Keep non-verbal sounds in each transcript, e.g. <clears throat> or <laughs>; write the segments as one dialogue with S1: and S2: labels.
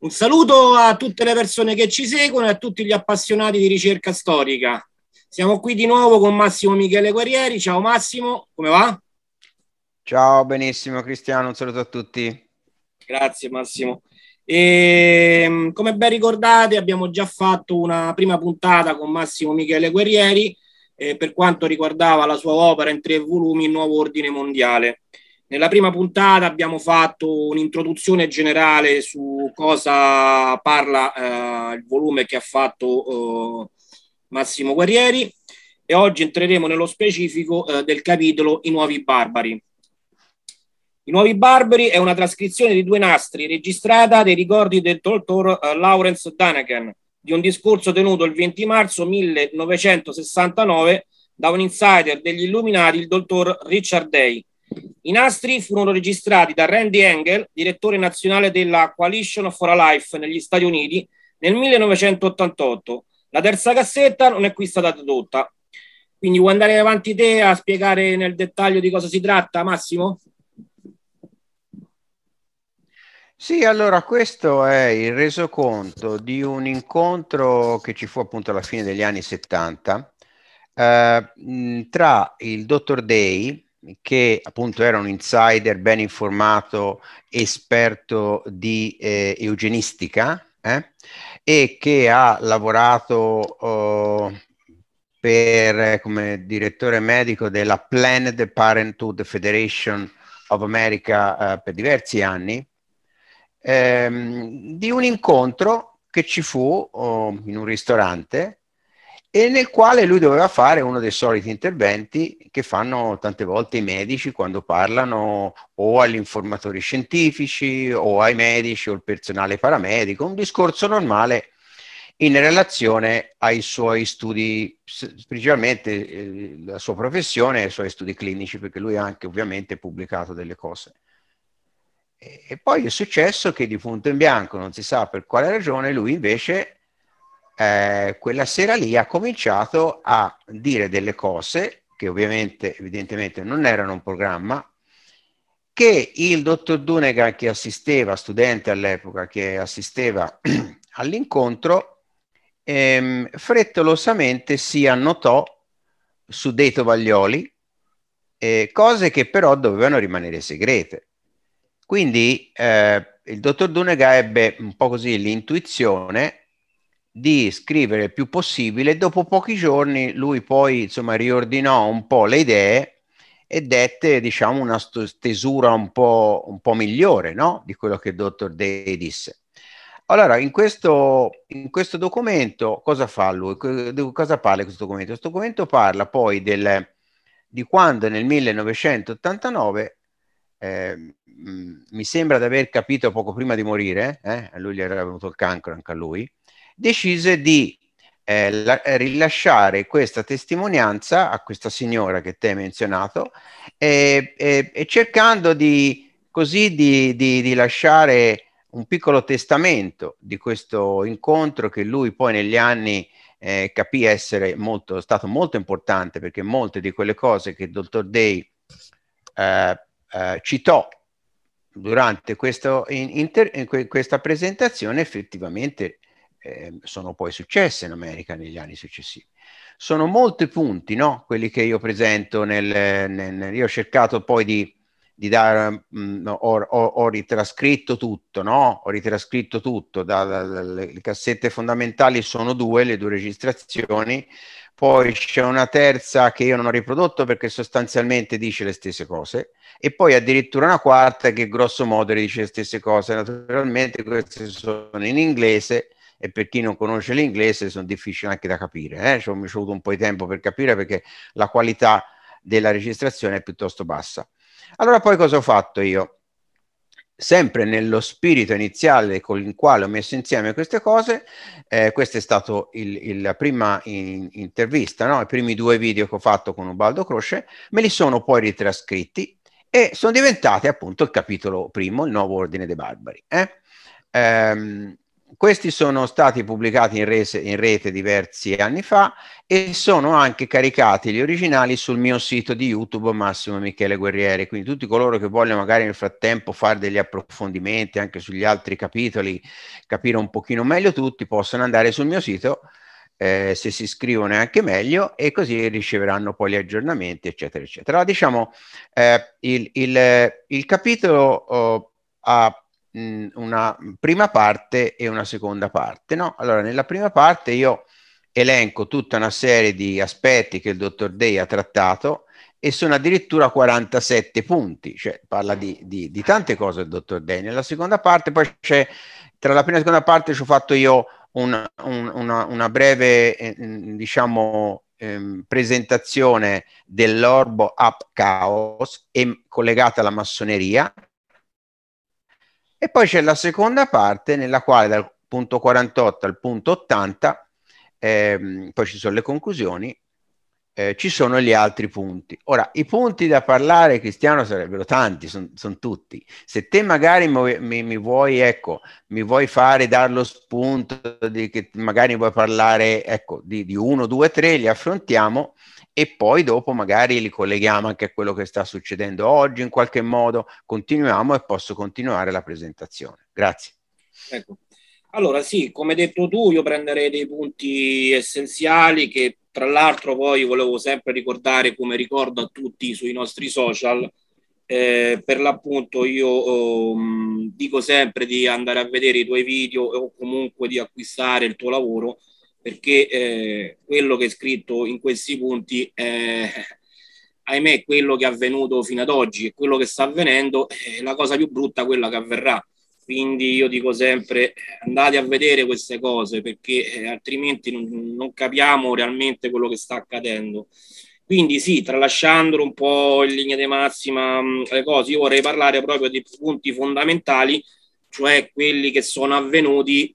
S1: Un saluto a tutte le persone che ci seguono e a tutti gli appassionati di ricerca storica. Siamo qui di nuovo con Massimo Michele Guerrieri. Ciao Massimo, come va?
S2: Ciao, benissimo Cristiano, un saluto a tutti. Grazie Massimo.
S1: E, ehm, come ben ricordate abbiamo già fatto una prima puntata con Massimo Michele Guerrieri eh, per quanto riguardava la sua opera in tre volumi Il nuovo ordine mondiale. Nella prima puntata abbiamo fatto un'introduzione generale su cosa parla eh, il volume che ha fatto eh, Massimo Guerrieri e oggi entreremo nello specifico eh, del capitolo I nuovi barbari. I nuovi barbari è una trascrizione di due nastri registrata dei ricordi del dottor eh, Lawrence Danaken di un discorso tenuto il 20 marzo 1969 da un insider degli Illuminati, il dottor Richard Day, i nastri furono registrati da Randy Engel, direttore nazionale della Coalition for a Life negli Stati Uniti, nel 1988. La terza cassetta non è qui stata tradotta. Quindi vuoi andare avanti te a spiegare nel dettaglio di cosa si tratta, Massimo?
S2: Sì, allora questo è il resoconto di un incontro che ci fu appunto alla fine degli anni 70 eh, tra il dottor Day, che appunto era un insider ben informato, esperto di eh, eugenistica eh, e che ha lavorato eh, per, come direttore medico della Planned Parenthood Federation of America eh, per diversi anni, ehm, di un incontro che ci fu oh, in un ristorante e nel quale lui doveva fare uno dei soliti interventi che fanno tante volte i medici quando parlano o agli informatori scientifici o ai medici o al personale paramedico, un discorso normale in relazione ai suoi studi, principalmente eh, la sua professione e i suoi studi clinici, perché lui ha anche ovviamente pubblicato delle cose. e poi è successo che di punto in bianco, non si sa per quale ragione, lui invece eh, quella sera lì ha cominciato a dire delle cose che ovviamente, evidentemente, non erano un programma, che il dottor Dunega, che assisteva, studente all'epoca, che assisteva <clears throat> all'incontro, ehm, frettolosamente si annotò su dei tovaglioli, eh, cose che però dovevano rimanere segrete. Quindi eh, il dottor Dunega ebbe un po' così l'intuizione di scrivere il più possibile. Dopo pochi giorni lui poi insomma riordinò un po' le idee e dette diciamo una stesura un po', un po migliore no? di quello che il dottor Day disse. Allora, in questo, in questo documento cosa fa lui? Cosa parla questo documento? Questo documento parla poi del, di quando nel 1989, eh, mi sembra di aver capito poco prima di morire, eh, a lui gli era venuto il cancro anche a lui, decise di eh, la, eh, rilasciare questa testimonianza a questa signora che te hai menzionato e, e, e cercando di così di, di, di, lasciare un piccolo testamento di questo incontro che lui poi negli anni eh, capì essere molto, stato molto importante perché molte di quelle cose che il dottor Day eh, eh citò durante questo inter, in que, questa presentazione effettivamente eh, sono poi successe in America negli anni successivi. Sono molti punti, no? Quelli che io presento nel... nel io ho cercato poi di, di dare... Mh, mm, ho, ho, ho, ritrascritto tutto, no? Ho ritrascritto tutto. Da, da, da, le cassette fondamentali sono due, le due registrazioni. Poi c'è una terza che io non ho riprodotto perché sostanzialmente dice le stesse cose e poi addirittura una quarta che grosso modo dice le stesse cose. Naturalmente queste sono in inglese, e per chi non conosce l'inglese sono difficili anche da capire. Eh? Ci ho voluto un po' di tempo per capire perché la qualità della registrazione è piuttosto bassa. Allora poi cosa ho fatto io? sempre nello spirito iniziale con il quale ho messo insieme queste cose, eh, questa è stata la prima in, intervista, no? i primi due video che ho fatto con Ubaldo Croce, me li sono poi ritrascritti e sono diventati appunto il capitolo primo, il nuovo ordine dei barbari. Eh? Ehm, questi sono stati pubblicati in, rese, in, rete diversi anni fa e sono anche caricati gli originali sul mio sito di YouTube Massimo Michele Guerrieri, quindi tutti coloro che vogliono magari nel frattempo fare degli approfondimenti anche sugli altri capitoli, capire un pochino meglio tutti, possono andare sul mio sito eh, se si iscrivono è anche meglio e così riceveranno poi gli aggiornamenti eccetera eccetera. diciamo eh, il, il, il, capitolo oh, ha Mm, una prima parte e una seconda parte. No? Allora, nella prima parte io elenco tutta una serie di aspetti che il dottor Day ha trattato e sono addirittura 47 punti, cioè parla di, di, di tante cose il dottor Day. Nella seconda parte poi c'è, tra la prima e la seconda parte ci ho fatto io una, un, una, una breve, eh, mm, diciamo, ehm, presentazione dell'orbo up chaos e collegata alla massoneria e poi c'è la seconda parte nella quale dal punto 48 al punto 80, ehm, poi ci sono le conclusioni, eh, ci sono gli altri punti. Ora, i punti da parlare, Cristiano, sarebbero tanti, sono son tutti. Se te magari mi, mi, mi, vuoi, ecco, mi vuoi fare, dare lo spunto, di, che magari vuoi parlare, ecco, di, di uno, due, tre, li affrontiamo e poi dopo magari li colleghiamo anche a quello che sta succedendo oggi in qualche modo, continuiamo e posso continuare la presentazione. Grazie.
S1: Ecco. Allora sì, come detto tu, io prenderei dei punti essenziali che tra l'altro poi volevo sempre ricordare come ricordo a tutti sui nostri social. Eh, per l'appunto io oh, dico sempre di andare a vedere i tuoi video o comunque di acquistare il tuo lavoro perché eh, quello che è scritto in questi punti è ahimè quello che è avvenuto fino ad oggi e quello che sta avvenendo è la cosa più brutta quella che avverrà quindi io dico sempre eh, andate a vedere queste cose perché eh, altrimenti non, non capiamo realmente quello che sta accadendo. Quindi sì, tralasciandolo un po' in linea di massima mm, le cose, io vorrei parlare proprio di punti fondamentali, cioè quelli che sono avvenuti,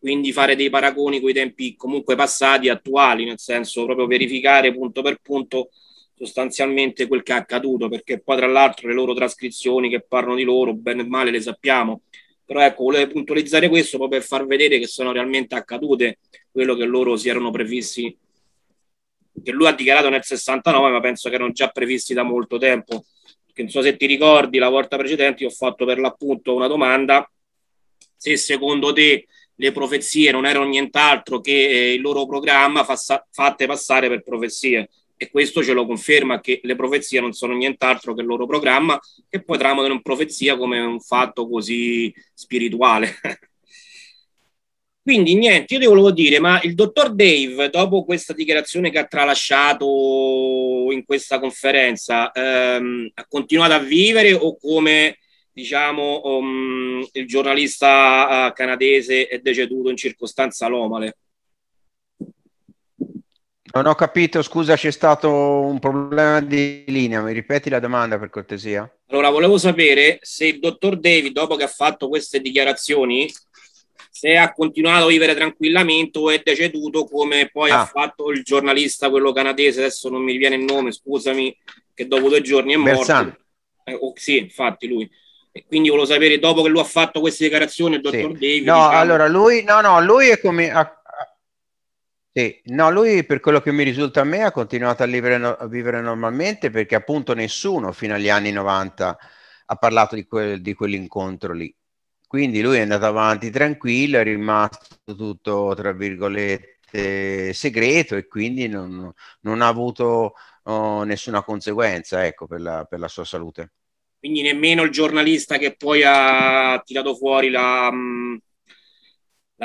S1: quindi fare dei paragoni con i tempi comunque passati, attuali, nel senso proprio verificare punto per punto sostanzialmente quel che è accaduto, perché poi tra l'altro le loro trascrizioni che parlano di loro, bene o male le sappiamo, però ecco, volevo puntualizzare questo proprio per far vedere che sono realmente accadute quello che loro si erano previsti, che lui ha dichiarato nel 69, ma penso che erano già previsti da molto tempo. Che non so se ti ricordi, la volta precedente ho fatto per l'appunto una domanda se secondo te le profezie non erano nient'altro che eh, il loro programma fatte passare per profezie e questo ce lo conferma che le profezie non sono nient'altro che il loro programma che poi tramano in profezia come un fatto così spirituale. <laughs> Quindi niente, io ti volevo dire, ma il dottor Dave, dopo questa dichiarazione che ha tralasciato in questa conferenza, ehm, ha continuato a vivere o come diciamo um, il giornalista eh, canadese è deceduto in circostanza lomale?
S2: Non ho capito, scusa, c'è stato un problema di linea, mi ripeti la domanda per cortesia?
S1: Allora, volevo sapere se il dottor David, dopo che ha fatto queste dichiarazioni, se ha continuato a vivere tranquillamente o è deceduto come poi ah. ha fatto il giornalista, quello canadese, adesso non mi viene il nome, scusami, che dopo due giorni è Bersani. morto. Eh, oh, sì, infatti lui. E quindi volevo sapere, dopo che lui ha fatto queste dichiarazioni, il dottor sì. David... No, diciamo... allora,
S2: lui, no, no, lui è come... Ha sì, no, lui per quello che mi risulta a me ha continuato a vivere, a vivere normalmente perché appunto nessuno fino agli anni 90 ha parlato di, quel, di, quell'incontro lì. Quindi lui è andato avanti tranquillo, è rimasto tutto, tra virgolette, segreto e quindi non, non ha avuto oh, nessuna conseguenza ecco, per, la, per la sua salute.
S1: Quindi nemmeno il giornalista che poi ha tirato fuori la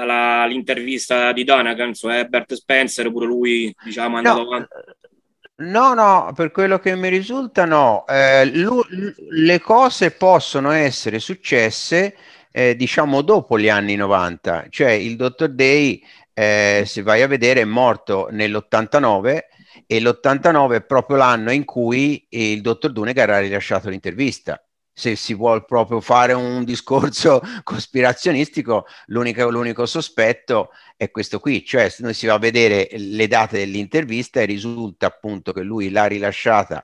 S1: la, l'intervista di Donagan su Herbert Spencer, pure lui diciamo è andato no.
S2: avanti. No, no, per quello che mi risulta, no. Eh, lu- le cose possono essere successe, eh, diciamo, dopo gli anni 90. Cioè, il dottor Day, eh, se vai a vedere, è morto nell'89 e l'89 è proprio l'anno in cui il dottor Dunegar ha rilasciato l'intervista se si vuole proprio fare un discorso <laughs> cospirazionistico, l'unico, l'unico, sospetto è questo qui, cioè noi si va a vedere le date dell'intervista e risulta appunto che lui l'ha rilasciata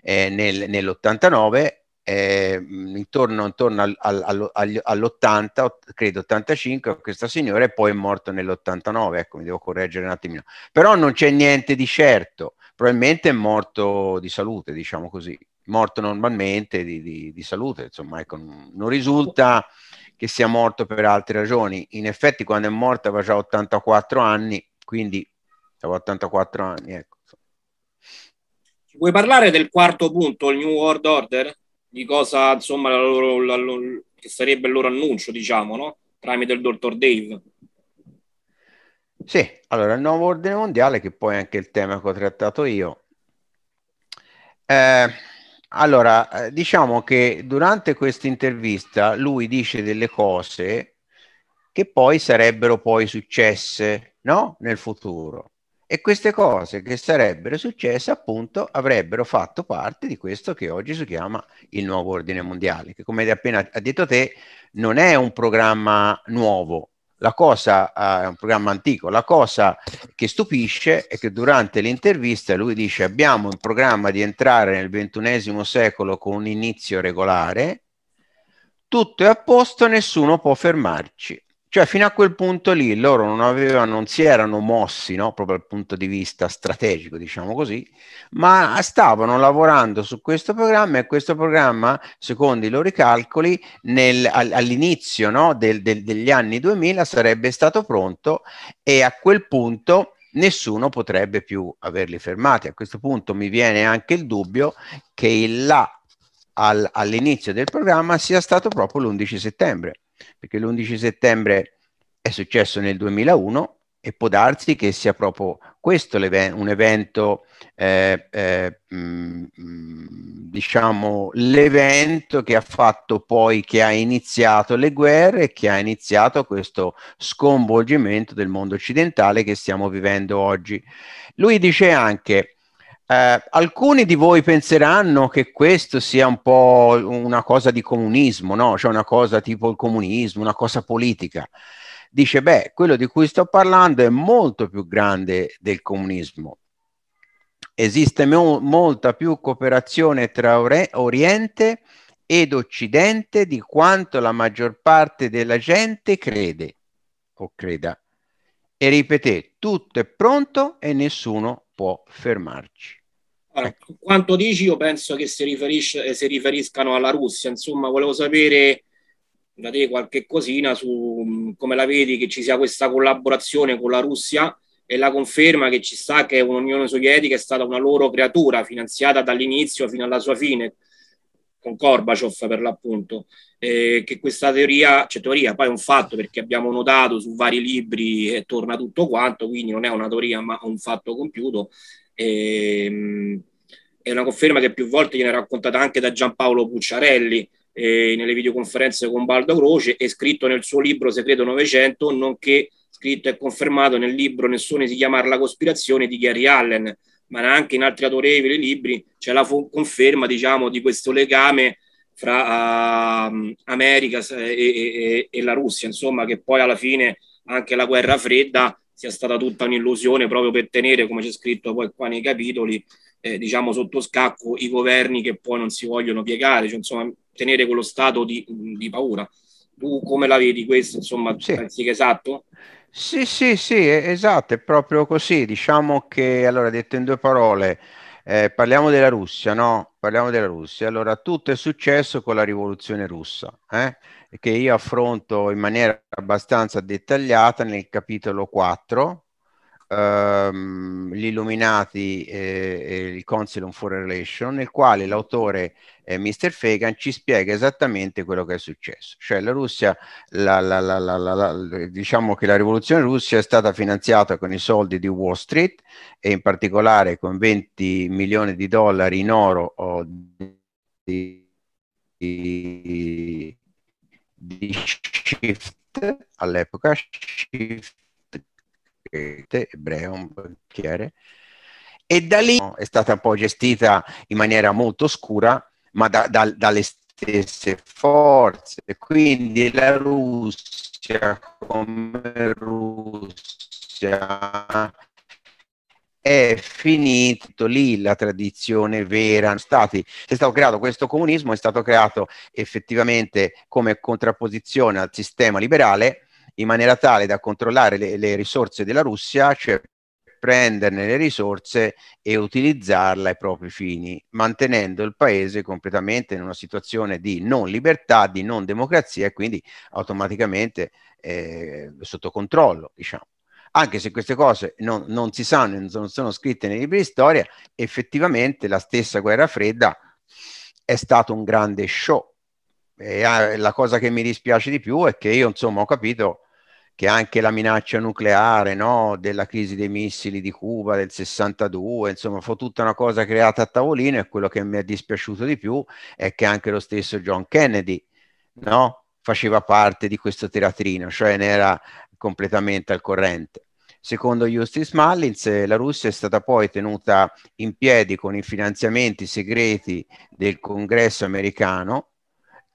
S2: eh, nel, nell'89, eh, intorno, intorno al, al, al, all'80, credo 85, questa signora e poi è morto nell'89, ecco mi devo correggere un attimino, però non c'è niente di certo, probabilmente è morto di salute, diciamo così morto normalmente di, di, di salute, insomma, ecco, non risulta che sia morto per altre ragioni. In effetti quando è morta aveva già 84 anni, quindi aveva 84 anni, ecco.
S1: Vuoi parlare del quarto punto, il New World Order? Di cosa, insomma, la loro, la loro, che sarebbe il loro annuncio, diciamo, no? Tramite il dottor Dave.
S2: Sì, allora il nuovo ordine mondiale, che poi è anche il tema che ho trattato io, eh, allora, eh, diciamo che durante questa intervista lui dice delle cose che poi sarebbero poi successe, no? Nel futuro. E queste cose che sarebbero successe appunto avrebbero fatto parte di questo che oggi si chiama il nuovo ordine mondiale, che come hai appena detto te non è un programma nuovo, la cosa, eh, è un programma antico, la cosa che stupisce è che durante l'intervista lui dice abbiamo un programma di entrare nel ventunesimo secolo con un inizio regolare, tutto è a posto, nessuno può fermarci. Cioè, fino a quel punto lì loro non, avevano, non si erano mossi, no? proprio dal punto di vista strategico, diciamo così, ma stavano lavorando su questo programma e questo programma, secondo i loro calcoli, nel, all'inizio no? del, del, degli anni 2000 sarebbe stato pronto e a quel punto nessuno potrebbe più averli fermati. A questo punto mi viene anche il dubbio che il là al, all'inizio del programma sia stato proprio l'11 settembre perché l'11 settembre è successo nel 2001 e può darsi che sia proprio questo un evento, eh, eh, mh, mm, mm, diciamo, l'evento che ha fatto poi, che ha iniziato le guerre, che ha iniziato questo sconvolgimento del mondo occidentale che stiamo vivendo oggi. Lui dice anche, eh, alcuni di voi penseranno che questo sia un po' una cosa di comunismo, no? Cioè una cosa tipo il comunismo, una cosa politica. Dice, beh, quello di cui sto parlando è molto più grande del comunismo. Esiste mo- molta più cooperazione tra ore- Oriente ed Occidente di quanto la maggior parte della gente crede o creda. E ripete, tutto è pronto e nessuno può fermarci.
S1: Allora, quanto dici io penso che si, eh, si, riferiscano alla Russia, insomma volevo sapere da te qualche cosina su mm, come la vedi che ci sia questa collaborazione con la Russia e la conferma che ci sta che un'Unione Sovietica è stata una loro creatura finanziata dall'inizio fino alla sua fine con Gorbaciov per l'appunto, eh, che questa teoria, cioè teoria poi è un fatto perché abbiamo notato su vari libri e torna tutto quanto, quindi non è una teoria ma un fatto compiuto, e, ehm, è una conferma che più volte viene raccontata anche da Giampaolo Pucciarelli eh, nelle videoconferenze con Baldo Croce e scritto nel suo libro Segreto Novecento, nonché scritto e confermato nel libro Nessuno si chiama La cospirazione di Gary Allen, ma anche in altri autorevoli libri c'è la conferma diciamo, di questo legame fra uh, ehm, America eh, e, e, e la Russia, insomma, che poi alla fine anche la guerra fredda sia stata tutta un'illusione proprio per tenere, come c'è scritto poi qua nei capitoli, eh, diciamo sotto scacco i governi che poi non si vogliono piegare, cioè, insomma tenere quello stato di, di paura. Tu come la vedi questo, insomma, sì. pensi che è esatto?
S2: Sì, sì, sì, esatto, è proprio così. Diciamo che, allora, detto in due parole, eh, parliamo della Russia, no? Parliamo della Russia. Allora, tutto è successo con la rivoluzione russa, eh? che io affronto in maniera abbastanza dettagliata nel capitolo 4 ehm, Gli Illuminati e, e il Council on Foreign Relations, nel quale l'autore eh, Mr. Fagan ci spiega esattamente quello che è successo. Cioè la Russia, la, la, la, diciamo che la rivoluzione russa è stata finanziata con i soldi di Wall Street e in particolare con 20 milioni di dollari in oro oh, di, di, di shift all'epoca, shift banchete, ebreo, un banchiere, e da lì è stata un po' gestita in maniera molto scura, ma da, da, dalle stesse forze. Quindi la Russia come Russia è finito lì la tradizione vera. Stati, è stato creato questo comunismo, è stato creato effettivamente come contrapposizione al sistema liberale in maniera tale da controllare le, le risorse della Russia, cioè prenderne le risorse e utilizzarla ai propri fini, mantenendo il paese completamente in una situazione di non libertà, di non democrazia e quindi automaticamente eh, sotto controllo, diciamo. Anche se queste cose non, non si sanno, e non sono scritte nei libri di storia, effettivamente la stessa guerra fredda è stato un grande show e ah, la cosa che mi dispiace di più è che io, insomma, ho capito che anche la minaccia nucleare, no, della crisi dei missili di Cuba del 62, insomma, fu tutta una cosa creata a tavolino e quello che mi è dispiaciuto di più è che anche lo stesso John Kennedy, no, faceva parte di questo teatrino, cioè ne era completamente al corrente. Secondo Justice Mullins, la Russia è stata poi tenuta in piedi con i finanziamenti segreti del congresso americano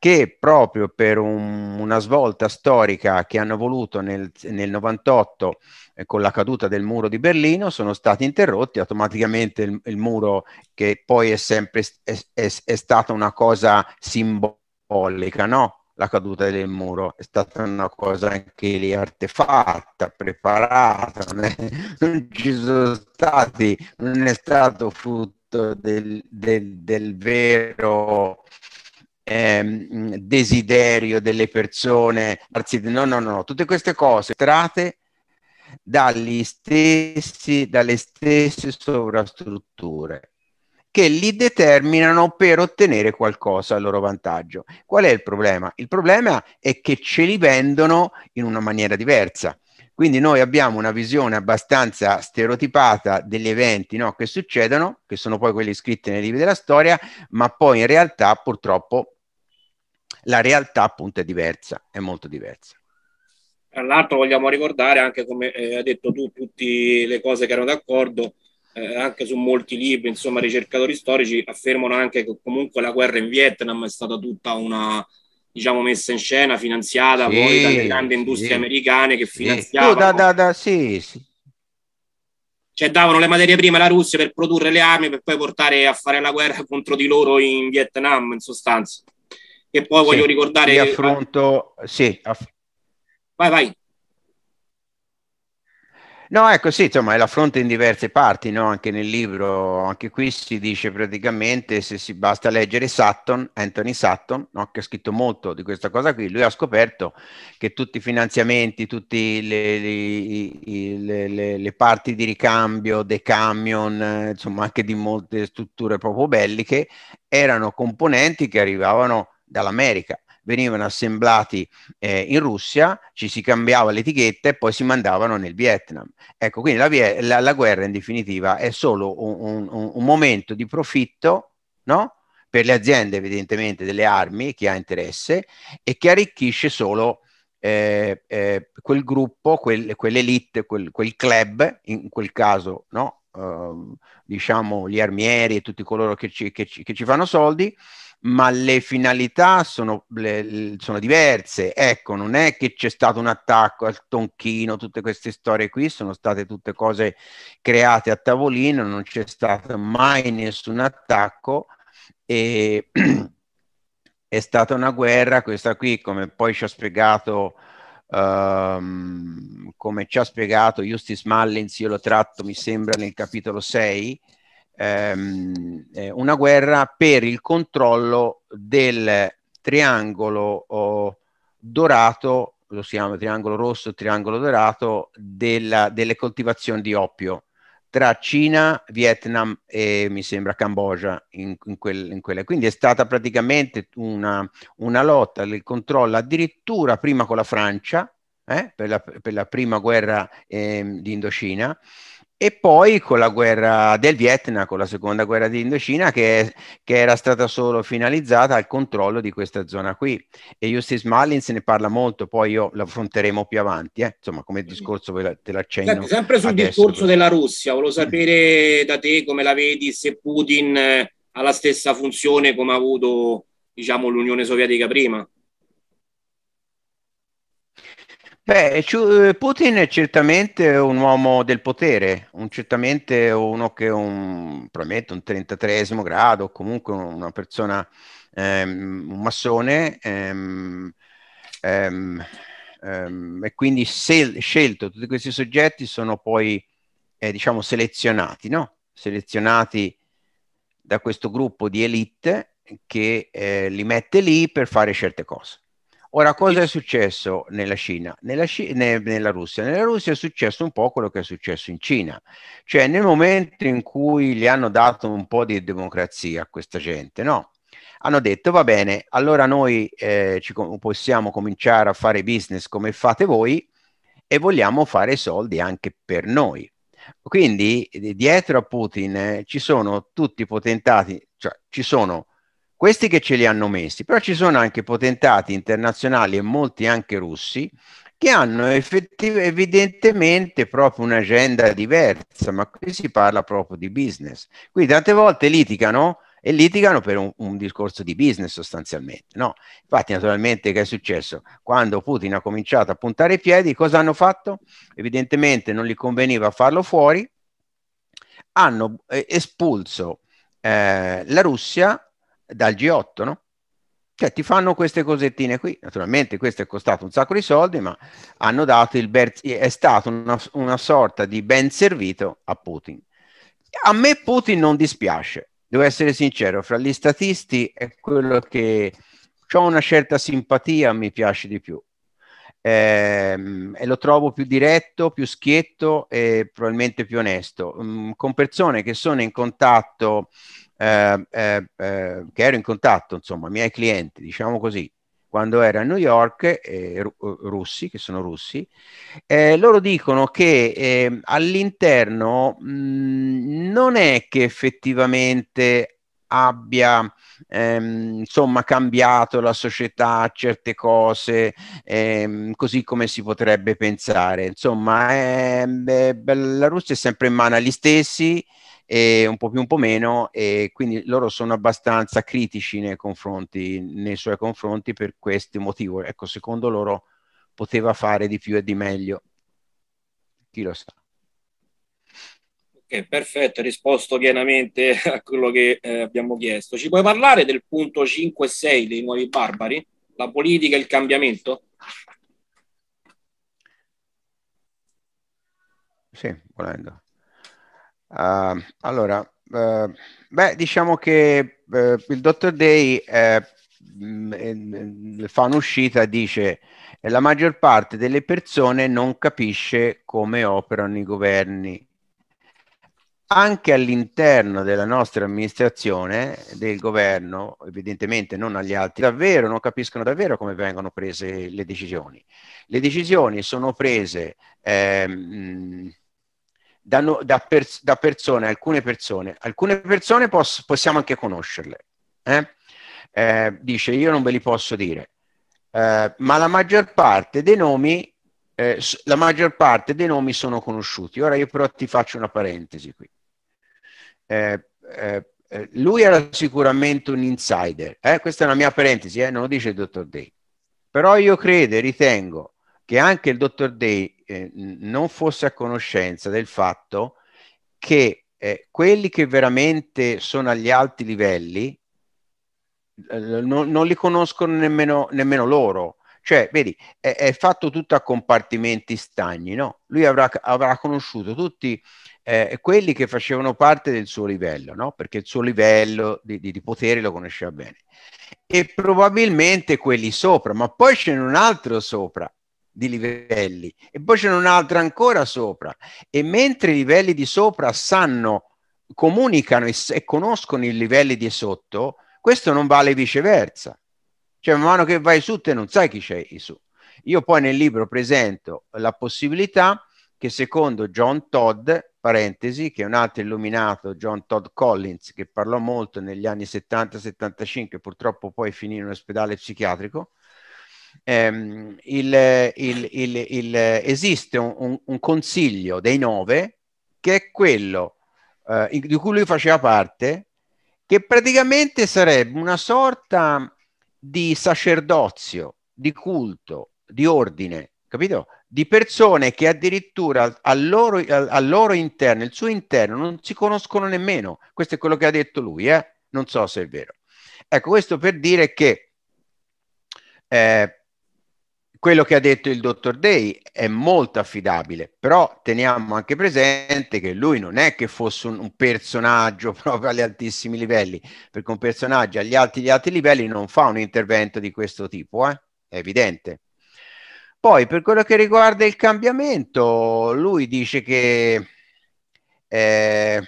S2: che proprio per un, una svolta storica che hanno voluto nel, nel 98 eh, con la caduta del muro di Berlino sono stati interrotti automaticamente il, il muro che poi è sempre è, è, è stata una cosa simbolica, no? La caduta del muro è stata una cosa anche lì artefatta, preparata, non, <laughs> non ci sono stati, non è stato frutto del, del, del vero ehm, desiderio delle persone, no, no, no, tutte queste cose tratte dagli stessi, dalle stesse sovrastrutture che li determinano per ottenere qualcosa a loro vantaggio. Qual è il problema? Il problema è che ce li vendono in una maniera diversa. Quindi noi abbiamo una visione abbastanza stereotipata degli eventi no, che succedono, che sono poi quelli scritti nei libri della storia, ma poi in realtà purtroppo la realtà appunto è diversa, è molto diversa.
S1: Tra l'altro vogliamo ricordare anche come eh, hai detto tu tutte le cose che erano d'accordo, eh, anche su molti libri, insomma ricercatori storici affermano anche che comunque la guerra in Vietnam è stata tutta una, diciamo, messa in scena, finanziata sì, poi dalle grandi industrie sì, americane che
S2: finanziavano. Sì. Da, da, da, sì, sì.
S1: Cioè davano le materie prime alla Russia per produrre le armi per poi portare a fare la guerra contro di loro in Vietnam, in sostanza che poi sì, voglio ricordare... Io affronto...
S2: Sì, aff... Vai, vai. No, ecco sì, insomma è l'affronto in diverse parti, no? anche nel libro, anche qui si dice praticamente, se si basta leggere Sutton, Anthony Sutton, no? che ha scritto molto di questa cosa qui, lui ha scoperto che tutti i finanziamenti, tutte le, le, le, le, parti di ricambio dei camion, insomma anche di molte strutture proprio belliche, erano componenti che arrivavano a dall'America venivano assemblati eh, in Russia, ci si cambiava l'etichetta e poi si mandavano nel Vietnam. Ecco, quindi la, la, la guerra in definitiva è solo un, un, un momento di profitto, no? Per le aziende evidentemente delle armi, chi ha interesse, e che arricchisce solo eh, eh, quel gruppo, quel, quell'elite, quel, quel, club, in quel caso, no? Ehm, diciamo gli armieri e tutti coloro che ci, che ci, che ci fanno soldi, ma le finalità sono, le, sono, diverse. Ecco, non è che c'è stato un attacco al tonchino, tutte queste storie qui sono state tutte cose create a tavolino, non c'è stato mai nessun attacco e <clears throat> è stata una guerra questa qui, come poi ci ha spiegato um, come ci ha spiegato Justice Mullins, io lo tratto mi sembra nel capitolo 6 ehm, eh, una guerra per il controllo del triangolo dorato, lo si chiama triangolo rosso, triangolo dorato, della, delle coltivazioni di oppio tra Cina, Vietnam e mi sembra Cambogia in, in, quel, in quella. Quindi è stata praticamente una, una lotta del controllo addirittura prima con la Francia, eh, per, la, per, la, prima guerra eh, di Indocina, e poi con la guerra del Vietnam, con la seconda guerra dell'Indocina, che, che, era stata solo finalizzata al controllo di questa zona qui. E Justice se ne parla molto, poi io l'affronteremo più avanti, eh. insomma, come discorso te l'accenno. Senti, sempre
S1: sul adesso, discorso così. della Russia, volevo sapere da te come la vedi, se Putin ha la stessa funzione come ha avuto diciamo, l'Unione Sovietica prima.
S2: Beh, Putin è certamente un uomo del potere, un, certamente uno che è un, probabilmente un 33 grado, comunque una persona, ehm, un massone, ehm, ehm, ehm, e quindi se, scelto, tutti questi soggetti sono poi, eh, diciamo, selezionati, no? Selezionati da questo gruppo di elite che eh, li mette lì per fare certe cose. Ora, cosa è successo nella Cina? Nella, Cina, ne, nella Russia? Nella Russia è successo un po' quello che è successo in Cina, cioè nel momento in cui gli hanno dato un po' di democrazia a questa gente, no? Hanno detto, va bene, allora noi eh, ci, possiamo cominciare a fare business come fate voi e vogliamo fare soldi anche per noi. Quindi dietro a Putin eh, ci sono tutti i potentati, cioè ci sono questi che ce li hanno messi, però ci sono anche potentati internazionali e molti anche russi che hanno evidentemente proprio un'agenda diversa, ma qui si parla proprio di business. Quindi tante volte litigano e litigano per un, un, discorso di business sostanzialmente. No? Infatti, naturalmente, che è successo? Quando Putin ha cominciato a puntare i piedi, cosa hanno fatto? Evidentemente non gli conveniva farlo fuori, hanno eh, espulso eh, la Russia dal G8, no? Cioè ti fanno queste cosettine qui, naturalmente questo è costato un sacco di soldi, ma hanno dato il ber- è stato una, una sorta di ben servito a Putin. A me Putin non dispiace, devo essere sincero, fra gli statisti è quello che ho una certa simpatia, mi piace di più. Eh, e lo trovo più diretto, più schietto e probabilmente più onesto, mh, mm, con persone che sono in contatto eh, eh, che ero in contatto, insomma, i miei clienti, diciamo così, quando ero a New York, eh, eh, russi, che sono russi, loro dicono che ehm, all'interno mh, mhmm, non è che effettivamente abbia ehm, insomma cambiato la società certe cose ehm, così come si potrebbe pensare insomma ehm, beh, la Russia è sempre in mano agli stessi e un po' più un po' meno e quindi loro sono abbastanza critici nei confronti, nei suoi confronti per questo motivo. Ecco, secondo loro poteva fare di più e di meglio. Chi lo sa?
S1: Ok, perfetto, risposto pienamente <laughs> a quello che eh, abbiamo chiesto. Ci puoi parlare del punto 5 e 6 dei nuovi barbari? La politica e il cambiamento?
S2: Sì, volendo. Uh, allora, uh, beh, diciamo che uh, il dottor Day mh, eh, mm, mm, fa un'uscita e dice la maggior parte delle persone non capisce come operano i governi. Anche all'interno della nostra amministrazione, del governo, evidentemente non agli altri, davvero non capiscono davvero come vengono prese le decisioni. Le decisioni sono prese eh, mh, da, no, da, pers- da persone, alcune persone, alcune persone poss- possiamo anche conoscerle. Eh? Eh, dice io non ve li posso dire, eh, ma la maggior parte dei nomi eh, la maggior parte dei nomi sono conosciuti. Ora io però ti faccio una parentesi qui. Eh, eh, eh lui era sicuramente un insider, eh? questa è una mia parentesi, eh? non lo dice il dottor Day. Però io credo ritengo che anche il dottor Day eh, non fosse a conoscenza del fatto che eh, quelli che veramente sono agli alti livelli eh, non, non, li conoscono nemmeno, nemmeno loro. Cioè, vedi, è, è, fatto tutto a compartimenti stagni, no? Lui avrà, avrà conosciuto tutti eh, quelli che facevano parte del suo livello, no? Perché il suo livello di, di, di potere lo conosceva bene. E probabilmente quelli sopra, ma poi c'è un altro sopra di livelli e poi c'è un'altra ancora sopra e mentre i livelli di sopra sanno comunicano e, e, conoscono i livelli di sotto questo non vale viceversa cioè man mano che vai su te non sai chi c'è su io poi nel libro presento la possibilità che secondo John Todd parentesi che è un altro illuminato John Todd Collins che parlò molto negli anni 70-75 purtroppo poi finì in un ospedale psichiatrico ehm, il, il, il, esiste un, un, consiglio dei nove che è quello eh, di cui lui faceva parte, che praticamente sarebbe una sorta di sacerdozio, di culto, di ordine, capito? Di persone che addirittura al loro, al loro interno, il suo interno, non si conoscono nemmeno. Questo è quello che ha detto lui, eh? non so se è vero. Ecco, questo per dire che eh, quello che ha detto il dottor Day è molto affidabile, però teniamo anche presente che lui non è che fosse un, un personaggio <laughs> proprio agli altissimi livelli, perché un personaggio agli alti, agli alti livelli non fa un intervento di questo tipo, eh? è evidente. Poi per quello che riguarda il cambiamento, lui dice che eh,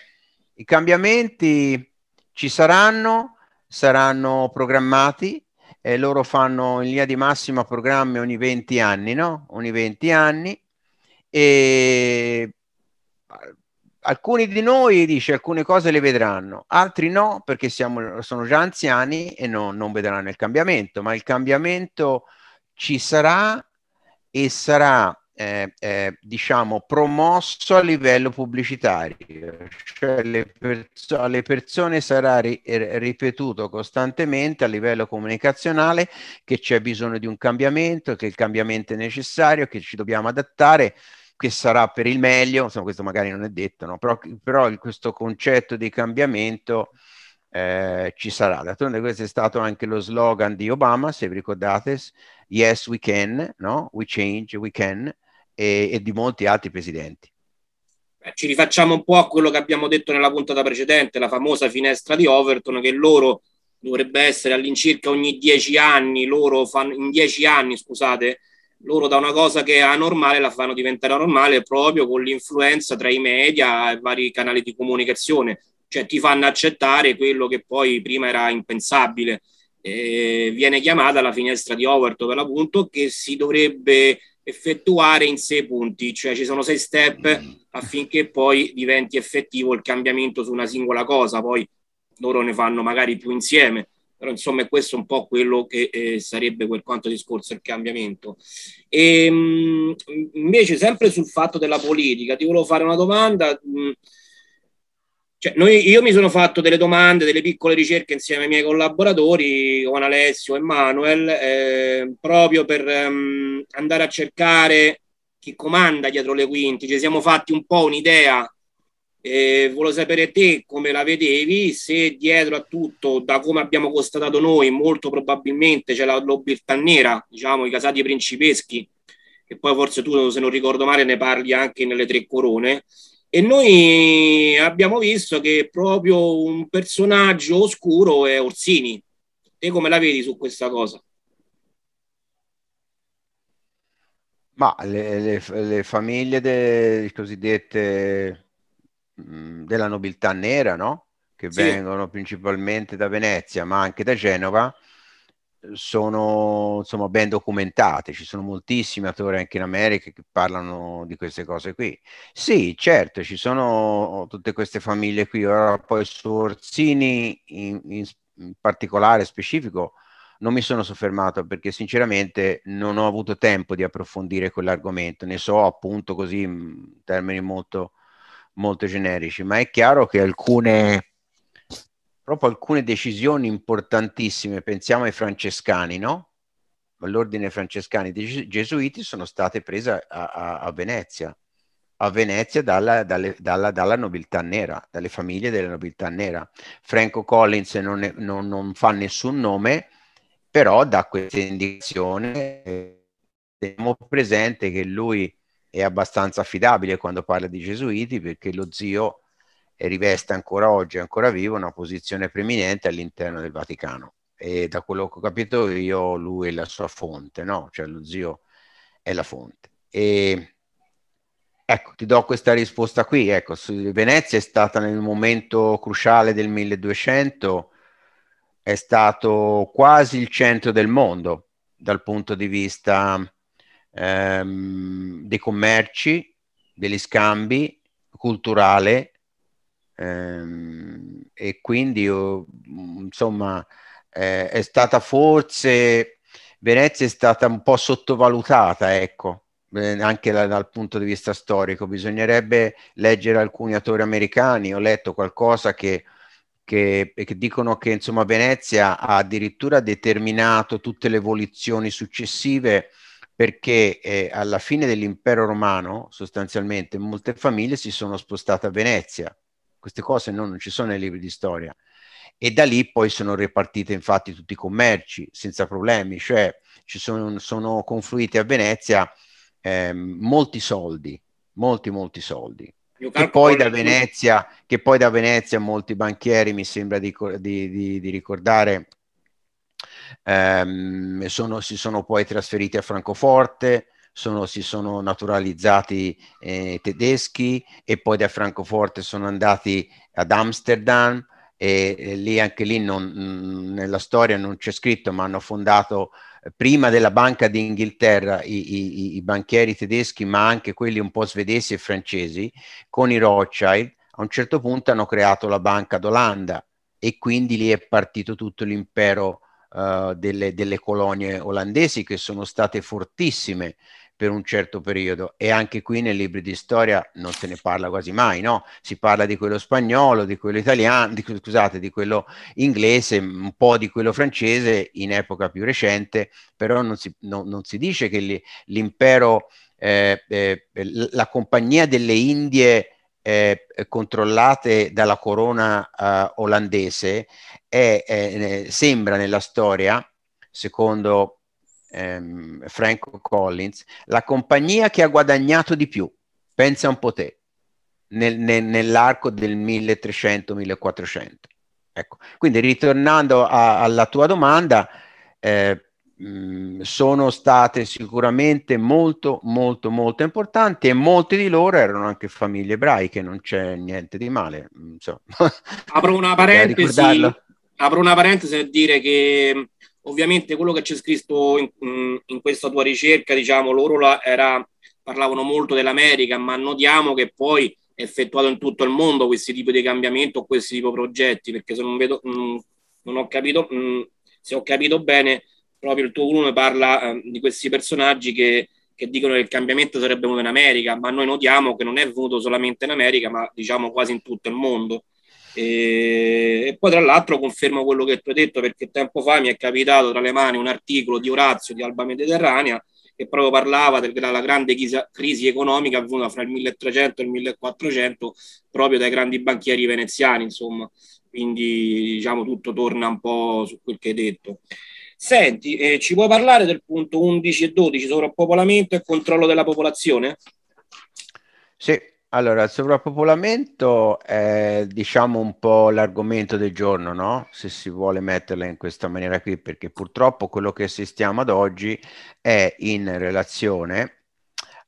S2: i cambiamenti ci saranno, saranno programmati, eh, loro fanno in linea di massima programmi ogni 20 anni, no? Ogni 20 anni e eh, alcuni di noi dice alcune cose le vedranno, altri no perché siamo, sono già anziani e no, non vedranno il cambiamento, ma il cambiamento ci sarà e sarà eh, eh, diciamo promosso a livello pubblicitario, cioè alle perso- persone sarà ri- er, ripetuto costantemente a livello comunicazionale che c'è bisogno di un cambiamento, che il cambiamento è necessario, che ci dobbiamo adattare, che sarà per il meglio, insomma questo magari non è detto, no? però, però questo concetto di cambiamento eh, ci sarà. D'altronde questo è stato anche lo slogan di Obama, se vi ricordate, Yes we can, no? We change, we can e, e di molti altri presidenti.
S1: ci rifacciamo un po' a quello che abbiamo detto nella puntata precedente, la famosa finestra di Overton, che loro dovrebbe essere all'incirca ogni dieci anni, loro fanno, in dieci anni, scusate, loro da una cosa che è anormale la fanno diventare normale proprio con l'influenza tra i media e vari canali di comunicazione, cioè ti fanno accettare quello che poi prima era impensabile. Eh, viene chiamata la finestra di Overton per l'appunto che si dovrebbe effettuare in sei punti, cioè ci sono sei step mm. affinché poi diventi effettivo il cambiamento su una singola cosa, poi loro ne fanno magari più insieme, però insomma è questo un po' quello che eh, sarebbe quel quanto discorso il cambiamento. E, ehm, mh, invece sempre sul fatto della politica, ti volevo fare una domanda. Mh, mm, cioè, noi, io mi sono fatto delle domande, delle piccole ricerche insieme ai miei collaboratori, con Alessio e Manuel, eh, proprio per ehm, andare a cercare chi comanda dietro le quinte. Ci siamo fatti un po' un'idea. Eh, volevo sapere te come la vedevi, se dietro a tutto, da come abbiamo constatato noi, molto probabilmente c'è la l'obiltà nera, diciamo i casati principeschi, che poi forse tu, se non ricordo male, ne parli anche nelle tre corone e noi abbiamo visto che proprio un personaggio oscuro è Orsini. E come la vedi su questa cosa?
S2: Ma le, le, le famiglie de, cosiddette mm, della nobiltà nera, no? che sì. vengono principalmente da Venezia, ma anche da Genova, sono insomma ben documentate, ci sono moltissimi attori anche in America che parlano di queste cose qui. Sì, certo, ci sono tutte queste famiglie qui, ora poi su Orsini in, in, in particolare specifico non mi sono soffermato perché sinceramente non ho avuto tempo di approfondire quell'argomento, ne so appunto così in termini molto, molto generici, ma è chiaro che alcune proprio alcune decisioni importantissime, pensiamo ai francescani, no? All'ordine francescani dei gesuiti sono state prese a, a, a Venezia, a Venezia dalla, dalle, dalla, dalla, nobiltà nera, dalle famiglie della nobiltà nera. Franco Collins non, è, non, non fa nessun nome, però da questa indicazione eh, teniamo presente che lui è abbastanza affidabile quando parla di gesuiti perché lo zio riveste ancora oggi, ancora vivo, una posizione preminente all'interno del Vaticano. E da quello che ho capito io, lui è la sua fonte, no? Cioè lo zio è la fonte. E ecco, ti do questa risposta qui. Ecco, su Venezia è stata nel momento cruciale del 1200, è stato quasi il centro del mondo dal punto di vista ehm, dei commerci, degli scambi, culturale, Ehm, e quindi mm, insomma eh, è stata forse Venezia è stata un po' sottovalutata ecco eh, anche da, dal punto di vista storico bisognerebbe leggere alcuni autori americani ho letto qualcosa che, che, che dicono che insomma Venezia ha addirittura determinato tutte le evoluzioni successive perché eh, alla fine dell'impero romano sostanzialmente molte famiglie si sono spostate a Venezia queste cose no, non ci sono nei libri di storia. E da lì poi sono ripartite infatti tutti i commerci senza problemi, cioè ci sono, sono confluiti a Venezia eh, molti soldi, molti molti soldi. Che poi, da Venezia, che poi da Venezia molti banchieri, mi sembra di, di, di, di ricordare, ehm, sono, si sono poi trasferiti a Francoforte, sono, si sono naturalizzati eh, tedeschi e poi da Francoforte sono andati ad Amsterdam e, e lì anche lì non, mm, nella storia non c'è scritto, ma hanno fondato eh, prima della Banca d'Inghilterra i, i, i banchieri tedeschi, ma anche quelli un po' svedesi e francesi, con i Rothschild, a un certo punto hanno creato la Banca d'Olanda e quindi lì è partito tutto l'impero uh, delle, delle, colonie olandesi che sono state fortissime per un certo periodo e anche qui nei libri di storia non se ne parla quasi mai, no? Si parla di quello spagnolo, di quello italiano, di, scusate, di quello inglese, un po' di quello francese in epoca più recente, però non si, no, non si dice che l'impero, eh, eh, la compagnia delle Indie eh, controllate dalla corona eh, olandese è, sembra nella storia, secondo ehm, Franco Collins, la compagnia che ha guadagnato di più, pensa un po' te, nel, nel, nell'arco del 1300-1400. Ecco. Quindi ritornando a, alla tua domanda, eh, mh, sono state sicuramente molto, molto, molto importanti e molte di loro erano anche famiglie ebraiche, non c'è niente di male. Insomma. Apro una <laughs> parentesi.
S1: Apro una parentesi per dire che Ovviamente quello che c'è scritto in, mm, in questa tua ricerca, diciamo, loro la, era, parlavano molto dell'America, ma notiamo che poi è effettuato in tutto il mondo questi tipi di cambiamento, questi tipi di progetti, perché se non vedo, mh, mm, non ho capito, mh, mm, se ho capito bene, proprio il tuo volume parla eh, di questi personaggi che, che, dicono che il cambiamento sarebbe venuto in America, ma noi notiamo che non è venuto solamente in America, ma diciamo quasi in tutto il mondo. E, e poi tra l'altro confermo quello che tu hai detto perché tempo fa mi è capitato tra le mani un articolo di Orazio di Alba Mediterranea che proprio parlava della grande crisi economica avvenuta fra il 1300 e il 1400 proprio dai grandi banchieri veneziani, insomma. Quindi diciamo tutto torna un po' su quel che hai detto. Senti, eh, ci puoi parlare del punto 11 e 12, sovrappopolamento e controllo della popolazione?
S2: Sì, allora, il sovrappopolamento è diciamo un po' l'argomento del giorno, no? Se si vuole metterla in questa maniera qui, perché purtroppo quello che assistiamo ad oggi è in relazione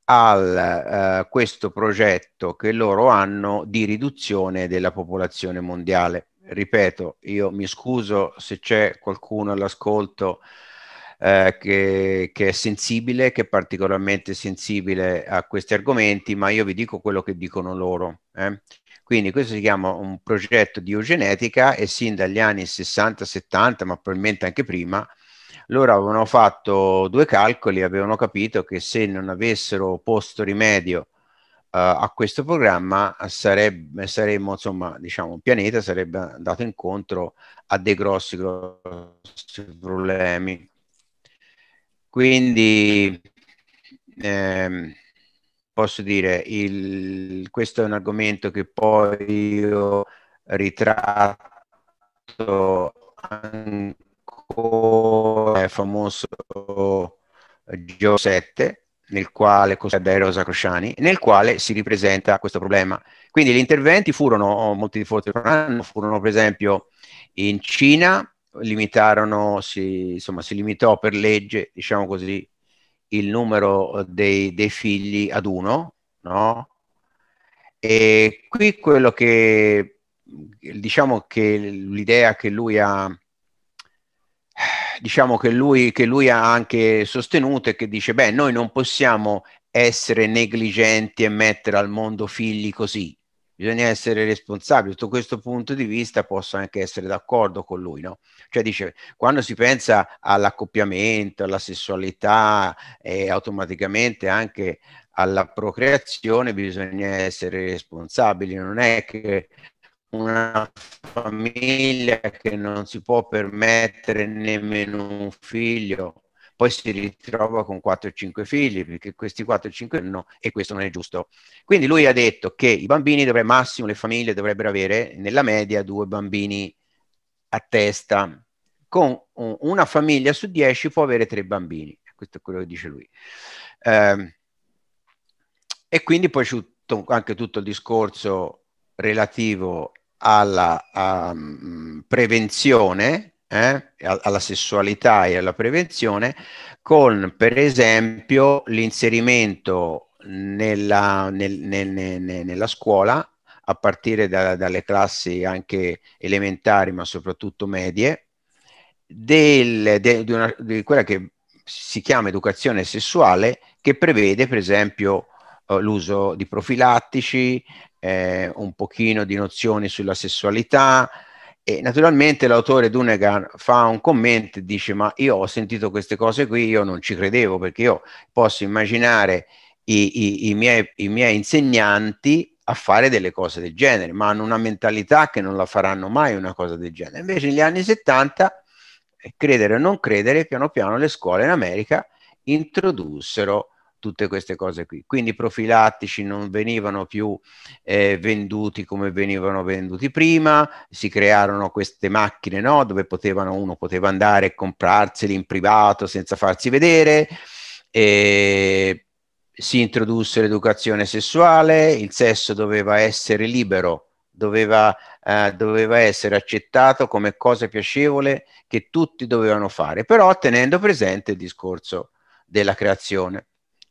S2: a eh, questo progetto che loro hanno di riduzione della popolazione mondiale. Ripeto, io mi scuso se c'è qualcuno all'ascolto eh, eh, che, che, è sensibile, che è particolarmente sensibile a questi argomenti, ma io vi dico quello che dicono loro. Eh. Quindi questo si chiama un progetto di eugenetica e sin dagli anni 60-70, ma probabilmente anche prima, loro avevano fatto due calcoli, e avevano capito che se non avessero posto rimedio Uh, a questo programma sarebbe, saremmo, insomma, diciamo, il pianeta sarebbe andato incontro a dei grossi, grossi problemi. Quindi ehm, posso dire, il, questo è un argomento che poi io ritratto ancora, è famoso Gio 7, nel quale cos'è da Rosa Crociani, nel quale si ripresenta questo problema. Quindi gli interventi furono, molti di forse furono per esempio in Cina, limitarono, si, insomma, si limitò per legge, diciamo così, il numero eh, dei, dei figli ad uno, no? E qui quello che, diciamo che l'idea che lui ha, diciamo che lui, che lui ha anche sostenuto è che dice, beh, noi non possiamo essere negligenti e mettere al mondo figli così, bisogna essere responsabili. Sotto questo punto di vista posso anche essere d'accordo con lui, no? Cioè dice, quando si pensa all'accoppiamento, alla sessualità e automaticamente anche alla procreazione bisogna essere responsabili, non è che una famiglia che non si può permettere nemmeno un figlio poi si ritrova con 4-5 figli, perché questi 4-5 hanno e questo non è giusto. Quindi lui ha detto che i bambini dovrebbero, massimo le famiglie dovrebbero avere nella media due bambini a testa, con una famiglia su 10 può avere tre bambini, questo è quello che dice lui. Eh, e quindi poi c'è tutto, anche tutto il discorso relativo alla um, prevenzione eh, alla sessualità e alla prevenzione con per esempio l'inserimento nella, nel, nel, nel, nella scuola a partire da, dalle classi anche elementari ma soprattutto medie del, de, di, una, di quella che si chiama educazione sessuale che prevede per esempio eh, l'uso di profilattici, eh, un pochino di nozioni sulla sessualità, e naturalmente l'autore Dunegan fa un commento e dice ma io ho sentito queste cose qui, io non ci credevo perché io posso immaginare i, i, i, miei, i miei insegnanti a fare delle cose del genere, ma hanno una mentalità che non la faranno mai una cosa del genere. Invece negli anni 70, eh, credere o non credere, piano piano le scuole in America introdussero tutte queste cose qui. Quindi i profilattici non venivano più eh, venduti come venivano venduti prima, si crearono queste macchine no? dove potevano, uno poteva andare e comprarseli in privato senza farsi vedere. E si introdusse l'educazione sessuale, il sesso doveva essere libero, doveva, eh, doveva, essere accettato come cosa piacevole che tutti dovevano fare, però tenendo presente il discorso della creazione.